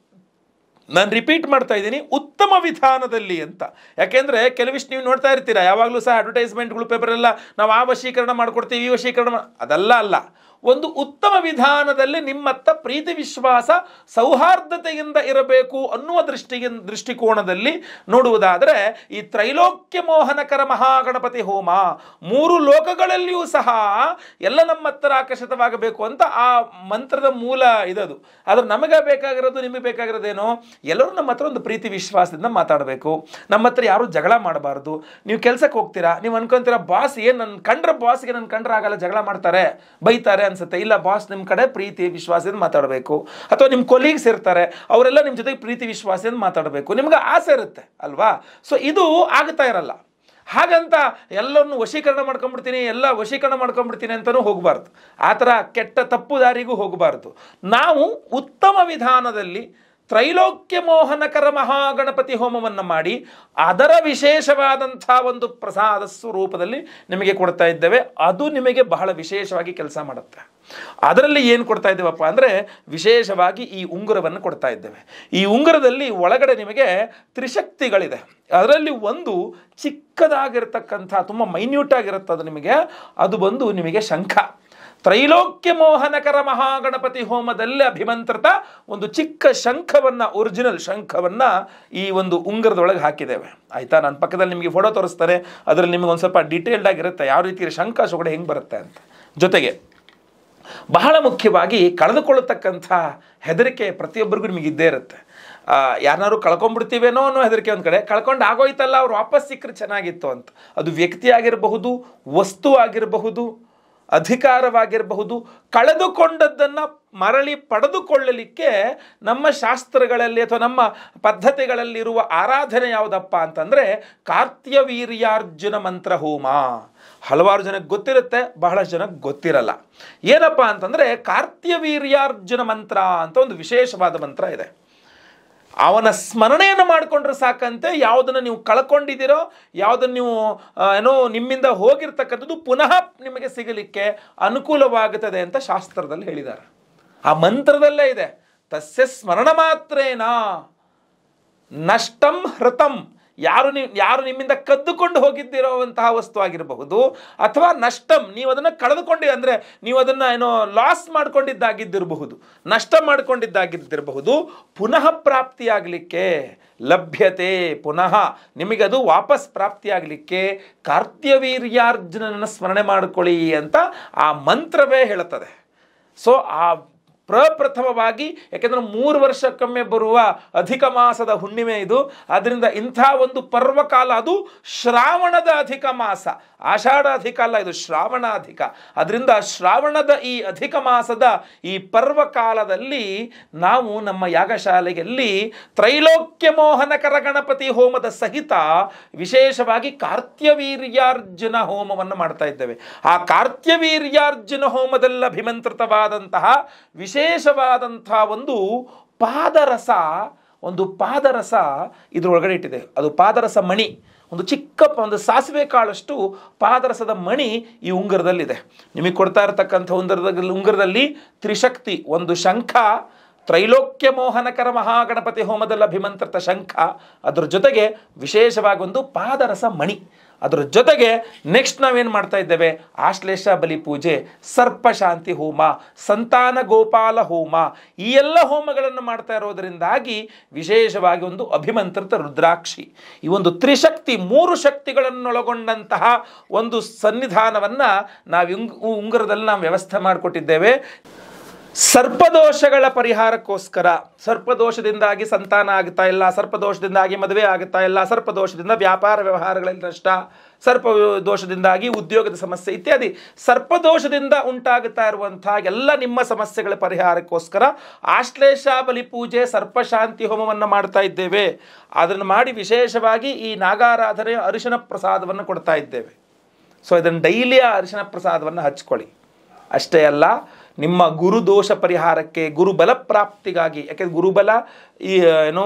ನಾನು ರಿಪೀಟ್ ಮಾಡ್ತಾ ಇದ್ದೀನಿ ಉತ್ತಮ ವಿಧಾನದಲ್ಲಿ ಅಂತ ಯಾಕೆಂದರೆ ಕೆಲವಿಷ್ಟು ನೀವು ನೋಡ್ತಾ ಇರ್ತೀರಾ ಯಾವಾಗಲೂ ಸಹ ಅಡ್ವರ್ಟೈಸ್ಮೆಂಟ್ಗಳು ಪೇಪರೆಲ್ಲ ನಾವು ಆ ವಶೀಕರಣ ಮಾಡಿಕೊಡ್ತೀವಿ ಈ ವಶೀಕರಣ ಅದೆಲ್ಲ ಅಲ್ಲ ಒಂದು ಉತ್ತಮ ವಿಧಾನದಲ್ಲಿ ನಿಮ್ಮತ್ತ ಪ್ರೀತಿ ವಿಶ್ವಾಸ ಸೌಹಾರ್ದತೆಯಿಂದ ಇರಬೇಕು ಅನ್ನುವ ದೃಷ್ಟಿಯಿಂದ ದೃಷ್ಟಿಕೋನದಲ್ಲಿ ನೋಡುವುದಾದರೆ ಈ ತ್ರೈಲೋಕ್ಯ ಮೋಹನಕರ ಮಹಾಗಣಪತಿ ಹೋಮ ಮೂರು ಲೋಕಗಳಲ್ಲಿಯೂ ಸಹ ಎಲ್ಲ ನಮ್ಮತ್ತರ ಆಕರ್ಷಿತವಾಗಬೇಕು ಅಂತ ಆ ಮಂತ್ರದ ಮೂಲ ಇದದು ಆದರೆ ನಮಗೆ ಬೇಕಾಗಿರೋದು ನಿಮಗೆ ಬೇಕಾಗಿರೋದೇನೋ ಎಲ್ಲರೂ ನಮ್ಮ ಹತ್ರ ಒಂದು ಪ್ರೀತಿ ವಿಶ್ವಾಸದಿಂದ ಮಾತಾಡಬೇಕು ನಮ್ಮ ಹತ್ರ ಯಾರೂ ಜಗಳ ಮಾಡಬಾರ್ದು ನೀವು ಕೆಲಸಕ್ಕೆ ಹೋಗ್ತೀರಾ ನೀವು ಅನ್ಕೊಂತೀರಾ ಬಾಸ್ ಏನು ನನ್ನ ಕಂಡ್ರೆ ಬಾಸ್ಗೆ ನನ್ನ ಕಂಡ್ರೆ ಆಗಲ್ಲ ಜಗಳ ಮಾಡ್ತಾರೆ ಬೈತಾರೆ ಅನ್ಸುತ್ತೆ ಇಲ್ಲ ಬಾಸ್ ನಿಮ್ಮ ಕಡೆ ಪ್ರೀತಿ ವಿಶ್ವಾಸದಿಂದ ಮಾತಾಡಬೇಕು ಅಥವಾ ನಿಮ್ಮ ಕೊಲೀಗ್ಸ್ ಇರ್ತಾರೆ ಅವರೆಲ್ಲ ನಿಮ್ಮ ಜೊತೆಗೆ ಪ್ರೀತಿ ವಿಶ್ವಾಸದಿಂದ ಮಾತಾಡಬೇಕು ನಿಮ್ಗೆ ಆಸೆ ಇರುತ್ತೆ ಅಲ್ವಾ ಸೊ ಇದು ಆಗ್ತಾ ಇರಲ್ಲ ಹಾಗಂತ ಎಲ್ಲರನ್ನು ವಶೀಕರಣ ಮಾಡ್ಕೊಂಡ್ಬಿಡ್ತೀನಿ ಎಲ್ಲ ವಶೀಕರಣ ಮಾಡ್ಕೊಂಡ್ಬಿಡ್ತೀನಿ ಅಂತಲೂ ಹೋಗಬಾರ್ದು ಆ ಥರ ಕೆಟ್ಟ ತಪ್ಪು ದಾರಿಗೂ ಹೋಗಬಾರ್ದು ನಾವು ಉತ್ತಮ ವಿಧಾನದಲ್ಲಿ ತ್ರೈಲೋಕ್ಯ ಮೋಹನಕರ ಮಹಾಗಣಪತಿ ಹೋಮವನ್ನು ಮಾಡಿ ಅದರ ವಿಶೇಷವಾದಂಥ ಒಂದು ಪ್ರಸಾದ ಸ್ವರೂಪದಲ್ಲಿ ನಿಮಗೆ ಕೊಡ್ತಾ ಇದ್ದೇವೆ ಅದು ನಿಮಗೆ ಬಹಳ ವಿಶೇಷವಾಗಿ ಕೆಲಸ ಮಾಡುತ್ತೆ ಅದರಲ್ಲಿ ಏನು ಕೊಡ್ತಾ ಇದ್ದೇವಪ್ಪ ಅಂದರೆ ವಿಶೇಷವಾಗಿ ಈ ಉಂಗುರವನ್ನು ಕೊಡ್ತಾ ಇದ್ದೇವೆ ಈ ಉಂಗುರದಲ್ಲಿ ಒಳಗಡೆ ನಿಮಗೆ ತ್ರಿಶಕ್ತಿಗಳಿದೆ ಅದರಲ್ಲಿ ಒಂದು ಚಿಕ್ಕದಾಗಿರ್ತಕ್ಕಂಥ ತುಂಬ ಮೈನ್ಯೂಟಾಗಿರುತ್ತೆ ಅದು ನಿಮಗೆ ಅದು ಬಂದು ನಿಮಗೆ ಶಂಖ ತ್ರೈಲೋಕ್ಯ ಮೋಹನಕರ ಮಹಾಗಣಪತಿ ಹೋಮದಲ್ಲಿ ಅಭಿಮಂತ್ರಿತ ಒಂದು ಚಿಕ್ಕ ಶಂಖವನ್ನು ಒರಿಜಿನಲ್ ಶಂಖವನ್ನು ಈ ಒಂದು ಉಂಗರದೊಳಗೆ ಹಾಕಿದ್ದೇವೆ ಆಯಿತಾ ನನ್ನ ಪಕ್ಕದಲ್ಲಿ ನಿಮಗೆ ಫೋಟೋ ತೋರಿಸ್ತಾರೆ ಅದರಲ್ಲಿ ನಿಮಗೆ ಒಂದು ಸ್ವಲ್ಪ ಡೀಟೇಲ್ಡ್ ಆಗಿರುತ್ತೆ ಯಾವ ರೀತಿ ಶಂಖ ಸೊಗಡೆ ಹೆಂಗೆ ಬರುತ್ತೆ ಅಂತ ಜೊತೆಗೆ ಬಹಳ ಮುಖ್ಯವಾಗಿ ಕಳೆದುಕೊಳ್ಳತಕ್ಕಂಥ ಹೆದರಿಕೆ ಪ್ರತಿಯೊಬ್ಬರಿಗೂ ನಿಮಗೆ ಇದ್ದೇ ಇರುತ್ತೆ ಯಾರನ್ನಾರು ಕಳ್ಕೊಂಡ್ಬಿಡ್ತೀವೇನೋ ಅನ್ನೋ ಹೆದರಿಕೆ ಒಂದು ಕಡೆ ಕಳ್ಕೊಂಡು ಆಗೋಯ್ತಲ್ಲ ಅವ್ರು ವಾಪಸ್ ಸಿಕ್ಕರೆ ಚೆನ್ನಾಗಿತ್ತು ಅಂತ ಅದು ವ್ಯಕ್ತಿ ಆಗಿರಬಹುದು ವಸ್ತು ಆಗಿರಬಹುದು ಅಧಿಕಾರವಾಗಿರಬಹುದು ಕಳೆದುಕೊಂಡದ್ದನ್ನು ಮರಳಿ ಪಡೆದುಕೊಳ್ಳಲಿಕ್ಕೆ ನಮ್ಮ ಶಾಸ್ತ್ರಗಳಲ್ಲಿ ಅಥವಾ ನಮ್ಮ ಪದ್ಧತಿಗಳಲ್ಲಿರುವ ಆರಾಧನೆ ಯಾವುದಪ್ಪ ಅಂತಂದರೆ ಕಾರ್ತ್ಯವೀರ್ಯಾರ್ಜುನ ಮಂತ್ರ ಹೋಮ ಹಲವಾರು ಜನಕ್ಕೆ ಗೊತ್ತಿರುತ್ತೆ ಬಹಳಷ್ಟು ಜನಕ್ಕೆ ಗೊತ್ತಿರಲ್ಲ ಏನಪ್ಪ ಅಂತಂದರೆ ಕಾರ್ತ್ಯವೀರ್ಯಾರ್ಜುನ ಮಂತ್ರ ಅಂತ ಒಂದು ವಿಶೇಷವಾದ ಮಂತ್ರ ಇದೆ ಅವನ ಸ್ಮರಣೆಯನ್ನು ಮಾಡಿಕೊಂಡ್ರೆ ಸಾಕಂತೆ ಯಾವುದನ್ನು ನೀವು ಕಳ್ಕೊಂಡಿದ್ದೀರೋ ಯಾವುದನ್ನು ನೀವು ಏನೋ ನಿಮ್ಮಿಂದ ಹೋಗಿರ್ತಕ್ಕಂಥದ್ದು ಪುನಃ ನಿಮಗೆ ಸಿಗಲಿಕ್ಕೆ ಅನುಕೂಲವಾಗುತ್ತದೆ ಅಂತ ಶಾಸ್ತ್ರದಲ್ಲಿ ಹೇಳಿದ್ದಾರೆ ಆ ಮಂತ್ರದಲ್ಲೇ ಇದೆ ತಸ್ಯ ಸ್ಮರಣ ಮಾತ್ರೇನ ನಷ್ಟಂ ಹೃತಂ ಯಾರು ನೀವು ಯಾರು ನಿಮ್ಮಿಂದ ಕದ್ದುಕೊಂಡು ಹೋಗಿದ್ದಿರುವಂತಹ ವಸ್ತು ಆಗಿರಬಹುದು ಅಥವಾ ನಷ್ಟಂ ನೀವು ಅದನ್ನು ಕಳೆದುಕೊಂಡು ಅಂದರೆ ನೀವು ಅದನ್ನು ಏನೋ ಲಾಸ್ ಮಾಡಿಕೊಂಡಿದ್ದಾಗಿದ್ದಿರಬಹುದು ನಷ್ಟ ಮಾಡಿಕೊಂಡಿದ್ದಾಗಿದ್ದಿರಬಹುದು ಪುನಃ ಪ್ರಾಪ್ತಿಯಾಗಲಿಕ್ಕೆ ಲಭ್ಯತೆ ಪುನಃ ನಿಮಗದು ವಾಪಸ್ ಪ್ರಾಪ್ತಿಯಾಗಲಿಕ್ಕೆ ಕಾರ್ತ್ಯವೀರ್ಯಾರ್ಜುನನ ಸ್ಮರಣೆ ಮಾಡಿಕೊಳ್ಳಿ ಅಂತ ಆ ಮಂತ್ರವೇ ಹೇಳುತ್ತದೆ ಸೊ ಆ ಪ್ರಪ್ರಥಮವಾಗಿ ಯಾಕೆಂದ್ರೆ ಮೂರು ವರ್ಷಕ್ಕೊಮ್ಮೆ ಬರುವ ಅಧಿಕ ಮಾಸದ ಹುಣ್ಣಿಮೆ ಇದು ಆದ್ದರಿಂದ ಇಂಥ ಒಂದು ಪರ್ವಕಾಲ ಅದು ಶ್ರಾವಣದ ಅಧಿಕ ಮಾಸ ಆಷಾಢ ಅಧಿಕ ಅಲ್ಲ ಇದು ಶ್ರಾವಣ ಅಧಿಕ ಅದರಿಂದ ಶ್ರಾವಣದ ಈ ಅಧಿಕ ಮಾಸದ ಈ ಪರ್ವಕಾಲದಲ್ಲಿ ನಾವು ನಮ್ಮ ಯಾಗಶಾಲೆಯಲ್ಲಿ ತ್ರೈಲೋಕ್ಯ ಮೋಹನಕರ ಗಣಪತಿ ಹೋಮದ ಸಹಿತ ವಿಶೇಷವಾಗಿ ಕಾರ್ತ್ಯವೀರ್ಯಾರ್ಜುನ ಹೋಮವನ್ನು ಮಾಡ್ತಾ ಇದ್ದೇವೆ ಆ ಕಾರ್ತ್ಯವೀರ್ಯಾರ್ಜುನ ಹೋಮದಲ್ಲಿ ಅಭಿಮಂತ್ರಿತವಾದಂತಹ ವಿಶ್ ವಿಶೇಷವಾದಂಥ ಒಂದು ಪಾದರಸ ಒಂದು ಪಾದರಸ ಇದರೊಳಗಡೆ ಇಟ್ಟಿದೆ ಅದು ಪಾದರಸ ಮಣಿ ಒಂದು ಚಿಕ್ಕ ಒಂದು ಸಾಸಿವೆ ಕಾಳಷ್ಟು ಪಾದರಸದ ಮಣಿ ಈ ಉಂಗರದಲ್ಲಿದೆ ನಿಮಗೆ ಕೊಡ್ತಾ ಇರತಕ್ಕಂಥ ಉಂಗರದಲ್ಲಿ ಉಂಗರದಲ್ಲಿ ತ್ರಿಶಕ್ತಿ ಒಂದು ಶಂಖ ತ್ರೈಲೋಕ್ಯ ಮೋಹನಕರ ಮಹಾಗಣಪತಿ ಹೋಮದಲ್ಲಿ ಅಭಿಮಂತ್ರಿತ ಶಂಖ ಅದರ ಜೊತೆಗೆ ವಿಶೇಷವಾಗಿ ಒಂದು ಪಾದರಸ ಮಣಿ ಅದರ ಜೊತೆಗೆ ನೆಕ್ಸ್ಟ್ ನಾವೇನು ಮಾಡ್ತಾ ಇದ್ದೇವೆ ಆಶ್ಲೇಷ ಬಲಿ ಪೂಜೆ ಸರ್ಪಶಾಂತಿ ಹೋಮ ಸಂತಾನ ಗೋಪಾಲ ಹೋಮ ಈ ಎಲ್ಲ ಹೋಮಗಳನ್ನು ಮಾಡ್ತಾ ಇರೋದರಿಂದಾಗಿ ವಿಶೇಷವಾಗಿ ಒಂದು ಅಭಿಮಂತ್ರಿತ ರುದ್ರಾಕ್ಷಿ ಈ ಒಂದು ತ್ರಿಶಕ್ತಿ ಮೂರು ಶಕ್ತಿಗಳನ್ನೊಳಗೊಂಡಂತಹ ಒಂದು ಸನ್ನಿಧಾನವನ್ನು ನಾವು ಉಂಗುರದಲ್ಲಿ ನಾವು ವ್ಯವಸ್ಥೆ ಮಾಡಿಕೊಟ್ಟಿದ್ದೇವೆ ಸರ್ಪದೋಷಗಳ ಪರಿಹಾರಕ್ಕೋಸ್ಕರ ಸರ್ಪದೋಷದಿಂದಾಗಿ ಸಂತಾನ ಆಗ್ತಾ ಇಲ್ಲ ಸರ್ಪದೋಷದಿಂದಾಗಿ ಮದುವೆ ಆಗ್ತಾ ಇಲ್ಲ ಸರ್ಪದೋಷದಿಂದ ವ್ಯಾಪಾರ ವ್ಯವಹಾರಗಳಲ್ಲಿ ನಷ್ಟ ಸರ್ಪ ದೋಷದಿಂದಾಗಿ ಉದ್ಯೋಗದ ಸಮಸ್ಯೆ ಇತ್ಯಾದಿ ಸರ್ಪದೋಷದಿಂದ ಉಂಟಾಗುತ್ತಾ ಇರುವಂತಹ ಎಲ್ಲ ನಿಮ್ಮ ಸಮಸ್ಯೆಗಳ ಪರಿಹಾರಕ್ಕೋಸ್ಕರ ಆಶ್ಲೇಷ ಬಲಿ ಪೂಜೆ ಸರ್ಪಶಾಂತಿ ಹೋಮವನ್ನು ಮಾಡ್ತಾ ಇದ್ದೇವೆ ಅದನ್ನು ಮಾಡಿ ವಿಶೇಷವಾಗಿ ಈ ನಾಗಾರಾಧನೆ ಅರಿಶಿನ ಪ್ರಸಾದವನ್ನು ಕೊಡ್ತಾ ಇದ್ದೇವೆ ಸೊ ಇದನ್ನು ಡೈಲಿಯ ಅರಿಶಿನ ಪ್ರಸಾದವನ್ನು ಹಚ್ಕೊಳ್ಳಿ ಅಷ್ಟೇ ಅಲ್ಲ ನಿಮ್ಮ ಗುರು ದೋಷ ಪರಿಹಾರಕ್ಕೆ ಗುರುಬಲ ಪ್ರಾಪ್ತಿಗಾಗಿ ಯಾಕೆಂದ್ರೆ ಗುರುಬಲ ಈ ಏನು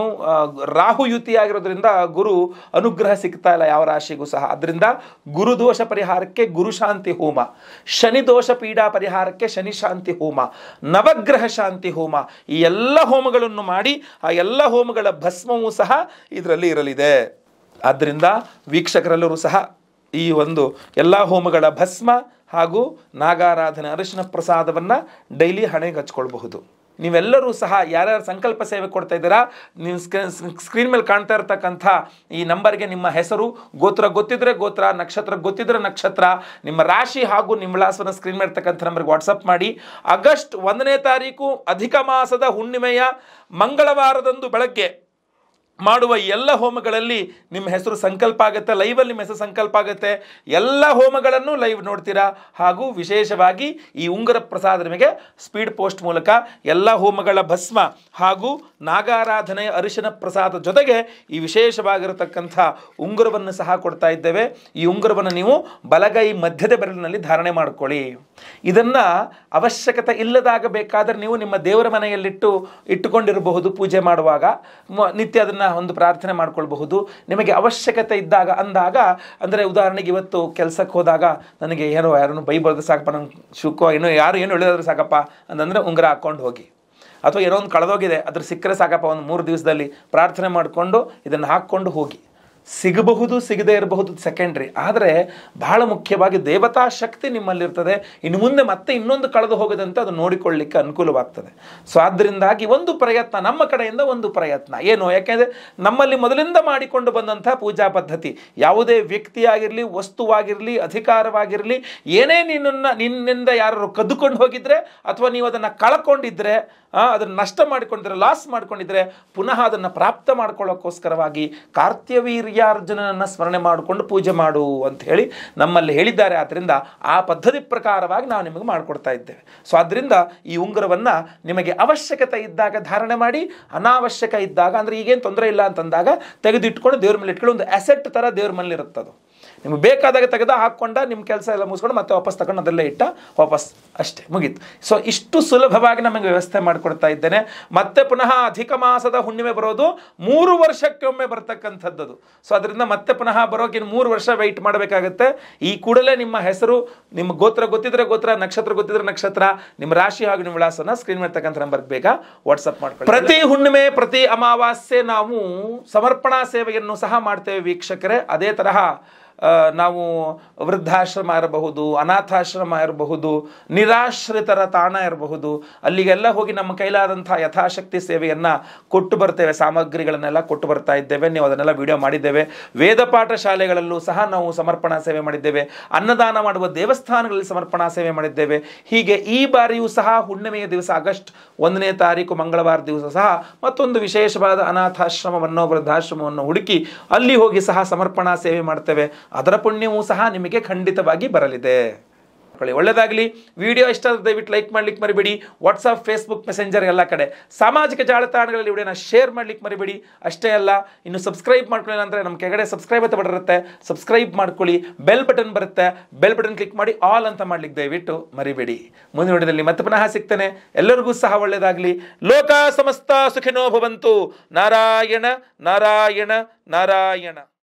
ರಾಹುಯುತಿಯಾಗಿರೋದ್ರಿಂದ ಗುರು ಅನುಗ್ರಹ ಸಿಗ್ತಾ ಇಲ್ಲ ಯಾವ ರಾಶಿಗೂ ಸಹ ಅದರಿಂದ ಗುರು ದೋಷ ಪರಿಹಾರಕ್ಕೆ ಗುರುಶಾಂತಿ ಹೋಮ ಶನಿ ದೋಷ ಪೀಡಾ ಪರಿಹಾರಕ್ಕೆ ಶನಿ ಶಾಂತಿ ಹೋಮ ನವಗ್ರಹ ಶಾಂತಿ ಹೋಮ ಈ ಎಲ್ಲ ಹೋಮಗಳನ್ನು ಮಾಡಿ ಆ ಎಲ್ಲ ಹೋಮಗಳ ಭಸ್ಮವೂ ಸಹ ಇದರಲ್ಲಿ ಇರಲಿದೆ ಆದ್ದರಿಂದ ವೀಕ್ಷಕರೆಲ್ಲರೂ ಸಹ ಈ ಒಂದು ಎಲ್ಲ ಹೋಮಗಳ ಭಸ್ಮ ಹಾಗೂ ನಾಗಾರಾಧನೆ ಅರಿಶಿನ ಪ್ರಸಾದವನ್ನು ಡೈಲಿ ಹಣೆಗೆ ಹಚ್ಕೊಳ್ಬಹುದು ನೀವೆಲ್ಲರೂ ಸಹ ಯಾರ್ಯಾರು ಸಂಕಲ್ಪ ಸೇವೆ ಕೊಡ್ತಾ ಇದ್ದೀರಾ ನೀವು ಸ್ಕ್ರೀನ್ ಮೇಲೆ ಕಾಣ್ತಾ ಇರತಕ್ಕಂಥ ಈ ನಂಬರ್ಗೆ ನಿಮ್ಮ ಹೆಸರು ಗೋತ್ರ ಗೊತ್ತಿದ್ರೆ ಗೋತ್ರ ನಕ್ಷತ್ರ ಗೊತ್ತಿದ್ರೆ ನಕ್ಷತ್ರ ನಿಮ್ಮ ರಾಶಿ ಹಾಗೂ ನಿಮ್ಮ ವಿಳಾಸವನ್ನು ಸ್ಕ್ರೀನ್ ಮೇಲೆ ಇರ್ತಕ್ಕಂಥ ನಂಬರ್ಗೆ ವಾಟ್ಸಪ್ ಮಾಡಿ ಆಗಸ್ಟ್ ಒಂದನೇ ತಾರೀಕು ಅಧಿಕ ಮಾಸದ ಹುಣ್ಣಿಮೆಯ ಮಂಗಳವಾರದಂದು ಬೆಳಗ್ಗೆ ಮಾಡುವ ಎಲ್ಲ ಹೋಮಗಳಲ್ಲಿ ನಿಮ್ಮ ಹೆಸರು ಸಂಕಲ್ಪ ಆಗುತ್ತೆ ಲೈವಲ್ಲಿ ನಿಮ್ಮ ಹೆಸರು ಸಂಕಲ್ಪ ಆಗುತ್ತೆ ಎಲ್ಲ ಹೋಮಗಳನ್ನು ಲೈವ್ ನೋಡ್ತೀರಾ ಹಾಗೂ ವಿಶೇಷವಾಗಿ ಈ ಉಂಗರ ಪ್ರಸಾದ ನಿಮಗೆ ಸ್ಪೀಡ್ ಪೋಸ್ಟ್ ಮೂಲಕ ಎಲ್ಲ ಹೋಮಗಳ ಭಸ್ಮ ಹಾಗೂ ನಾಗಾರಾಧನೆ ಅರಿಶಿನ ಪ್ರಸಾದ ಜೊತೆಗೆ ಈ ವಿಶೇಷವಾಗಿರತಕ್ಕಂಥ ಉಂಗುರವನ್ನು ಸಹ ಕೊಡ್ತಾ ಇದ್ದೇವೆ ಈ ಉಂಗುರವನ್ನು ನೀವು ಬಲಗೈ ಮಧ್ಯದ ಬೆರಳಿನಲ್ಲಿ ಧಾರಣೆ ಮಾಡಿಕೊಳ್ಳಿ ಇದನ್ನು ಅವಶ್ಯಕತೆ ಇಲ್ಲದಾಗಬೇಕಾದ್ರೆ ನೀವು ನಿಮ್ಮ ದೇವರ ಮನೆಯಲ್ಲಿಟ್ಟು ಇಟ್ಟುಕೊಂಡಿರಬಹುದು ಪೂಜೆ ಮಾಡುವಾಗ ನಿತ್ಯ ಅದನ್ನು ಒಂದು ಪ್ರಾರ್ಥನೆ ಮಾಡ್ಕೊಳ್ಬಹುದು ನಿಮಗೆ ಅವಶ್ಯಕತೆ ಇದ್ದಾಗ ಅಂದಾಗ ಅಂದರೆ ಉದಾಹರಣೆಗೆ ಇವತ್ತು ಕೆಲಸಕ್ಕೆ ಹೋದಾಗ ನನಗೆ ಏನೋ ಯಾರನ್ನು ಬೈಬಾರ್ದು ಸಾಕಪ್ಪ ನಂಗೆ ಶುಕ್ವ ಏನೋ ಯಾರು ಏನು ಹೇಳಿದ್ರೆ ಸಾಕಪ್ಪ ಅಂತಂದರೆ ಉಂಗುರ ಹಾಕ್ಕೊಂಡು ಹೋಗಿ ಅಥವಾ ಏನೋ ಒಂದು ಕಳೆದೋಗಿದೆ ಅದ್ರ ಸಿಕ್ಕರೆ ಸಾಕಪ್ಪ ಒಂದು ಮೂರು ದಿವಸದಲ್ಲಿ ಪ್ರಾರ್ಥನೆ ಮಾಡಿಕೊಂಡು ಇದನ್ನು ಹಾಕ್ಕೊಂಡು ಹೋಗಿ ಸಿಗಬಹುದು ಸಿಗದೇ ಇರಬಹುದು ಸೆಕೆಂಡ್ರಿ ಆದರೆ ಬಹಳ ಮುಖ್ಯವಾಗಿ ದೇವತಾ ಶಕ್ತಿ ನಿಮ್ಮಲ್ಲಿರ್ತದೆ ಇನ್ನು ಮುಂದೆ ಮತ್ತೆ ಇನ್ನೊಂದು ಕಳೆದು ಹೋಗದಂತೆ ಅದು ನೋಡಿಕೊಳ್ಳಲಿಕ್ಕೆ ಅನುಕೂಲವಾಗ್ತದೆ ಸೊ ಆದ್ದರಿಂದಾಗಿ ಒಂದು ಪ್ರಯತ್ನ ನಮ್ಮ ಕಡೆಯಿಂದ ಒಂದು ಪ್ರಯತ್ನ ಏನು ಯಾಕೆಂದರೆ ನಮ್ಮಲ್ಲಿ ಮೊದಲಿಂದ ಮಾಡಿಕೊಂಡು ಬಂದಂಥ ಪೂಜಾ ಪದ್ಧತಿ ಯಾವುದೇ ವ್ಯಕ್ತಿಯಾಗಿರಲಿ ವಸ್ತುವಾಗಿರಲಿ ಅಧಿಕಾರವಾಗಿರಲಿ ಏನೇ ನಿನ್ನನ್ನು ನಿನ್ನಿಂದ ಯಾರು ಕದ್ದುಕೊಂಡು ಹೋಗಿದ್ರೆ ಅಥವಾ ನೀವು ಅದನ್ನು ಕಳ್ಕೊಂಡಿದ್ರೆ ಅದನ್ನು ನಷ್ಟ ಮಾಡಿಕೊಂಡಿದ್ರೆ ಲಾಸ್ ಮಾಡಿಕೊಂಡಿದ್ರೆ ಪುನಃ ಅದನ್ನು ಪ್ರಾಪ್ತ ಮಾಡ್ಕೊಳ್ಳೋಕ್ಕೋಸ್ಕರವಾಗಿ ಕಾರ್ತ್ಯವೀರ್ಯಾರ್ಜುನನನ್ನು ಸ್ಮರಣೆ ಮಾಡಿಕೊಂಡು ಪೂಜೆ ಮಾಡು ಅಂತ ಹೇಳಿ ನಮ್ಮಲ್ಲಿ ಹೇಳಿದ್ದಾರೆ ಆದ್ದರಿಂದ ಆ ಪದ್ಧತಿ ಪ್ರಕಾರವಾಗಿ ನಾವು ನಿಮಗೆ ಮಾಡಿಕೊಡ್ತಾ ಇದ್ದೇವೆ ಸೊ ಆದ್ದರಿಂದ ಈ ಉಂಗುರವನ್ನು ನಿಮಗೆ ಅವಶ್ಯಕತೆ ಇದ್ದಾಗ ಧಾರಣೆ ಮಾಡಿ ಅನಾವಶ್ಯಕ ಇದ್ದಾಗ ಅಂದರೆ ಈಗೇನು ತೊಂದರೆ ಇಲ್ಲ ಅಂತಂದಾಗ ತೆಗೆದಿಟ್ಕೊಂಡು ದೇವ್ರ ಮೇಲೆ ಇಟ್ಕೊಂಡು ಒಂದು ಅಸೆಟ್ ಥರ ದೇವ್ರ ಇರುತ್ತದು ನಿಮ್ಗೆ ಬೇಕಾದಾಗ ತೆಗೆದ ಹಾಕ್ಕೊಂಡ ನಿಮ್ಮ ಕೆಲಸ ಎಲ್ಲ ಮುಗಿಸ್ಕೊಂಡು ಮತ್ತೆ ವಾಪಸ್ ತಗೊಂಡು ಅದರಲ್ಲೇ ಇಟ್ಟ ವಾಪಸ್ ಅಷ್ಟೇ ಮುಗೀತು ಸೊ ಇಷ್ಟು ಸುಲಭವಾಗಿ ನಮಗೆ ವ್ಯವಸ್ಥೆ ಮಾಡಿಕೊಡ್ತಾ ಇದ್ದೇನೆ ಮತ್ತೆ ಪುನಃ ಅಧಿಕ ಮಾಸದ ಹುಣ್ಣಿಮೆ ಬರೋದು ಮೂರು ವರ್ಷಕ್ಕೊಮ್ಮೆ ಬರ್ತಕ್ಕಂಥದ್ದು ಸೊ ಅದರಿಂದ ಮತ್ತೆ ಪುನಃ ಬರೋಕೆ ಮೂರು ವರ್ಷ ವೆಯ್ಟ್ ಮಾಡಬೇಕಾಗುತ್ತೆ ಈ ಕೂಡಲೇ ನಿಮ್ಮ ಹೆಸರು ನಿಮ್ಮ ಗೋತ್ರ ಗೊತ್ತಿದ್ರೆ ಗೋತ್ರ ನಕ್ಷತ್ರ ಗೊತ್ತಿದ್ರೆ ನಕ್ಷತ್ರ ನಿಮ್ಮ ರಾಶಿ ಹಾಗೂ ನಿಮ್ಮ ವಿಳಾಸನ ಸ್ಕ್ರೀನ್ ಮಾಡ್ತಕ್ಕಂಥ ನಂಬರ್ಗೆ ಬೇಗ ವಾಟ್ಸಪ್ ಮಾಡ್ಕೊಳ್ಳಿ ಪ್ರತಿ ಹುಣ್ಣಿಮೆ ಪ್ರತಿ ಅಮಾವಾಸ್ಯೆ ನಾವು ಸಮರ್ಪಣಾ ಸೇವೆಯನ್ನು ಸಹ ಮಾಡ್ತೇವೆ ವೀಕ್ಷಕರೇ ಅದೇ ತರಹ ನಾವು ವೃದ್ಧಾಶ್ರಮ ಇರಬಹುದು ಅನಾಥಾಶ್ರಮ ಇರಬಹುದು ನಿರಾಶ್ರಿತರ ತಾಣ ಇರಬಹುದು ಅಲ್ಲಿಗೆಲ್ಲ ಹೋಗಿ ನಮ್ಮ ಕೈಲಾದಂಥ ಯಥಾಶಕ್ತಿ ಸೇವೆಯನ್ನು ಕೊಟ್ಟು ಬರ್ತೇವೆ ಸಾಮಗ್ರಿಗಳನ್ನೆಲ್ಲ ಕೊಟ್ಟು ಬರ್ತಾ ಇದ್ದೇವೆ ನೀವು ಅದನ್ನೆಲ್ಲ ವಿಡಿಯೋ ಮಾಡಿದ್ದೇವೆ ವೇದ ಪಾಠ ಶಾಲೆಗಳಲ್ಲೂ ಸಹ ನಾವು ಸಮರ್ಪಣಾ ಸೇವೆ ಮಾಡಿದ್ದೇವೆ ಅನ್ನದಾನ ಮಾಡುವ ದೇವಸ್ಥಾನಗಳಲ್ಲಿ ಸಮರ್ಪಣಾ ಸೇವೆ ಮಾಡಿದ್ದೇವೆ ಹೀಗೆ ಈ ಬಾರಿಯೂ ಸಹ ಹುಣ್ಣಿಮೆಯ ದಿವಸ ಆಗಸ್ಟ್ ಒಂದನೇ ತಾರೀಕು ಮಂಗಳವಾರ ದಿವಸ ಸಹ ಮತ್ತೊಂದು ವಿಶೇಷವಾದ ಅನಾಥಾಶ್ರಮವನ್ನು ವೃದ್ಧಾಶ್ರಮವನ್ನು ಹುಡುಕಿ ಅಲ್ಲಿ ಹೋಗಿ ಸಹ ಸಮರ್ಪಣಾ ಸೇವೆ ಮಾಡ್ತೇವೆ ಅದರ ಪುಣ್ಯವೂ ಸಹ ನಿಮಗೆ ಖಂಡಿತವಾಗಿ ಬರಲಿದೆ ಒಳ್ಳೆಯದಾಗಲಿ ವಿಡಿಯೋ ಇಷ್ಟ ದಯವಿಟ್ಟು ಲೈಕ್ ಮಾಡ್ಲಿಕ್ಕೆ ಮರಿಬೇಡಿ ವಾಟ್ಸಪ್ ಫೇಸ್ಬುಕ್ ಮೆಸೆಂಜರ್ ಎಲ್ಲ ಕಡೆ ಸಾಮಾಜಿಕ ಜಾಲತಾಣಗಳಲ್ಲಿ ವಿಡಿಯೋನ ಶೇರ್ ಮಾಡ್ಲಿಕ್ಕೆ ಮರಿಬೇಡಿ ಅಷ್ಟೇ ಅಲ್ಲ ಇನ್ನು ಸಬ್ಸ್ಕ್ರೈಬ್ ಮಾಡ್ಕೊಳ್ಳಿ ಅಂದರೆ ನಮ್ಮ ಕೆಳಗಡೆ ಸಬ್ಸ್ಕ್ರೈಬ್ ಅಂತ ಬಡಿರುತ್ತೆ ಸಬ್ಸ್ಕ್ರೈಬ್ ಮಾಡ್ಕೊಳ್ಳಿ ಬೆಲ್ ಬಟನ್ ಬರುತ್ತೆ ಬೆಲ್ ಬಟನ್ ಕ್ಲಿಕ್ ಮಾಡಿ ಆಲ್ ಅಂತ ಮಾಡ್ಲಿಕ್ಕೆ ದಯವಿಟ್ಟು ಮರಿಬೇಡಿ ಮುಂದಿನ ವಿಡಿಯೋದಲ್ಲಿ ಮತ್ತೆ ಪುನಃ ಸಿಗ್ತೇನೆ ಎಲ್ಲರಿಗೂ ಸಹ ಒಳ್ಳೆಯದಾಗಲಿ ಲೋಕ ಸಮಸ್ತ ಸುಖಿನೋ ಭವಂತು ನಾರಾಯಣ ನಾರಾಯಣ ನಾರಾಯಣ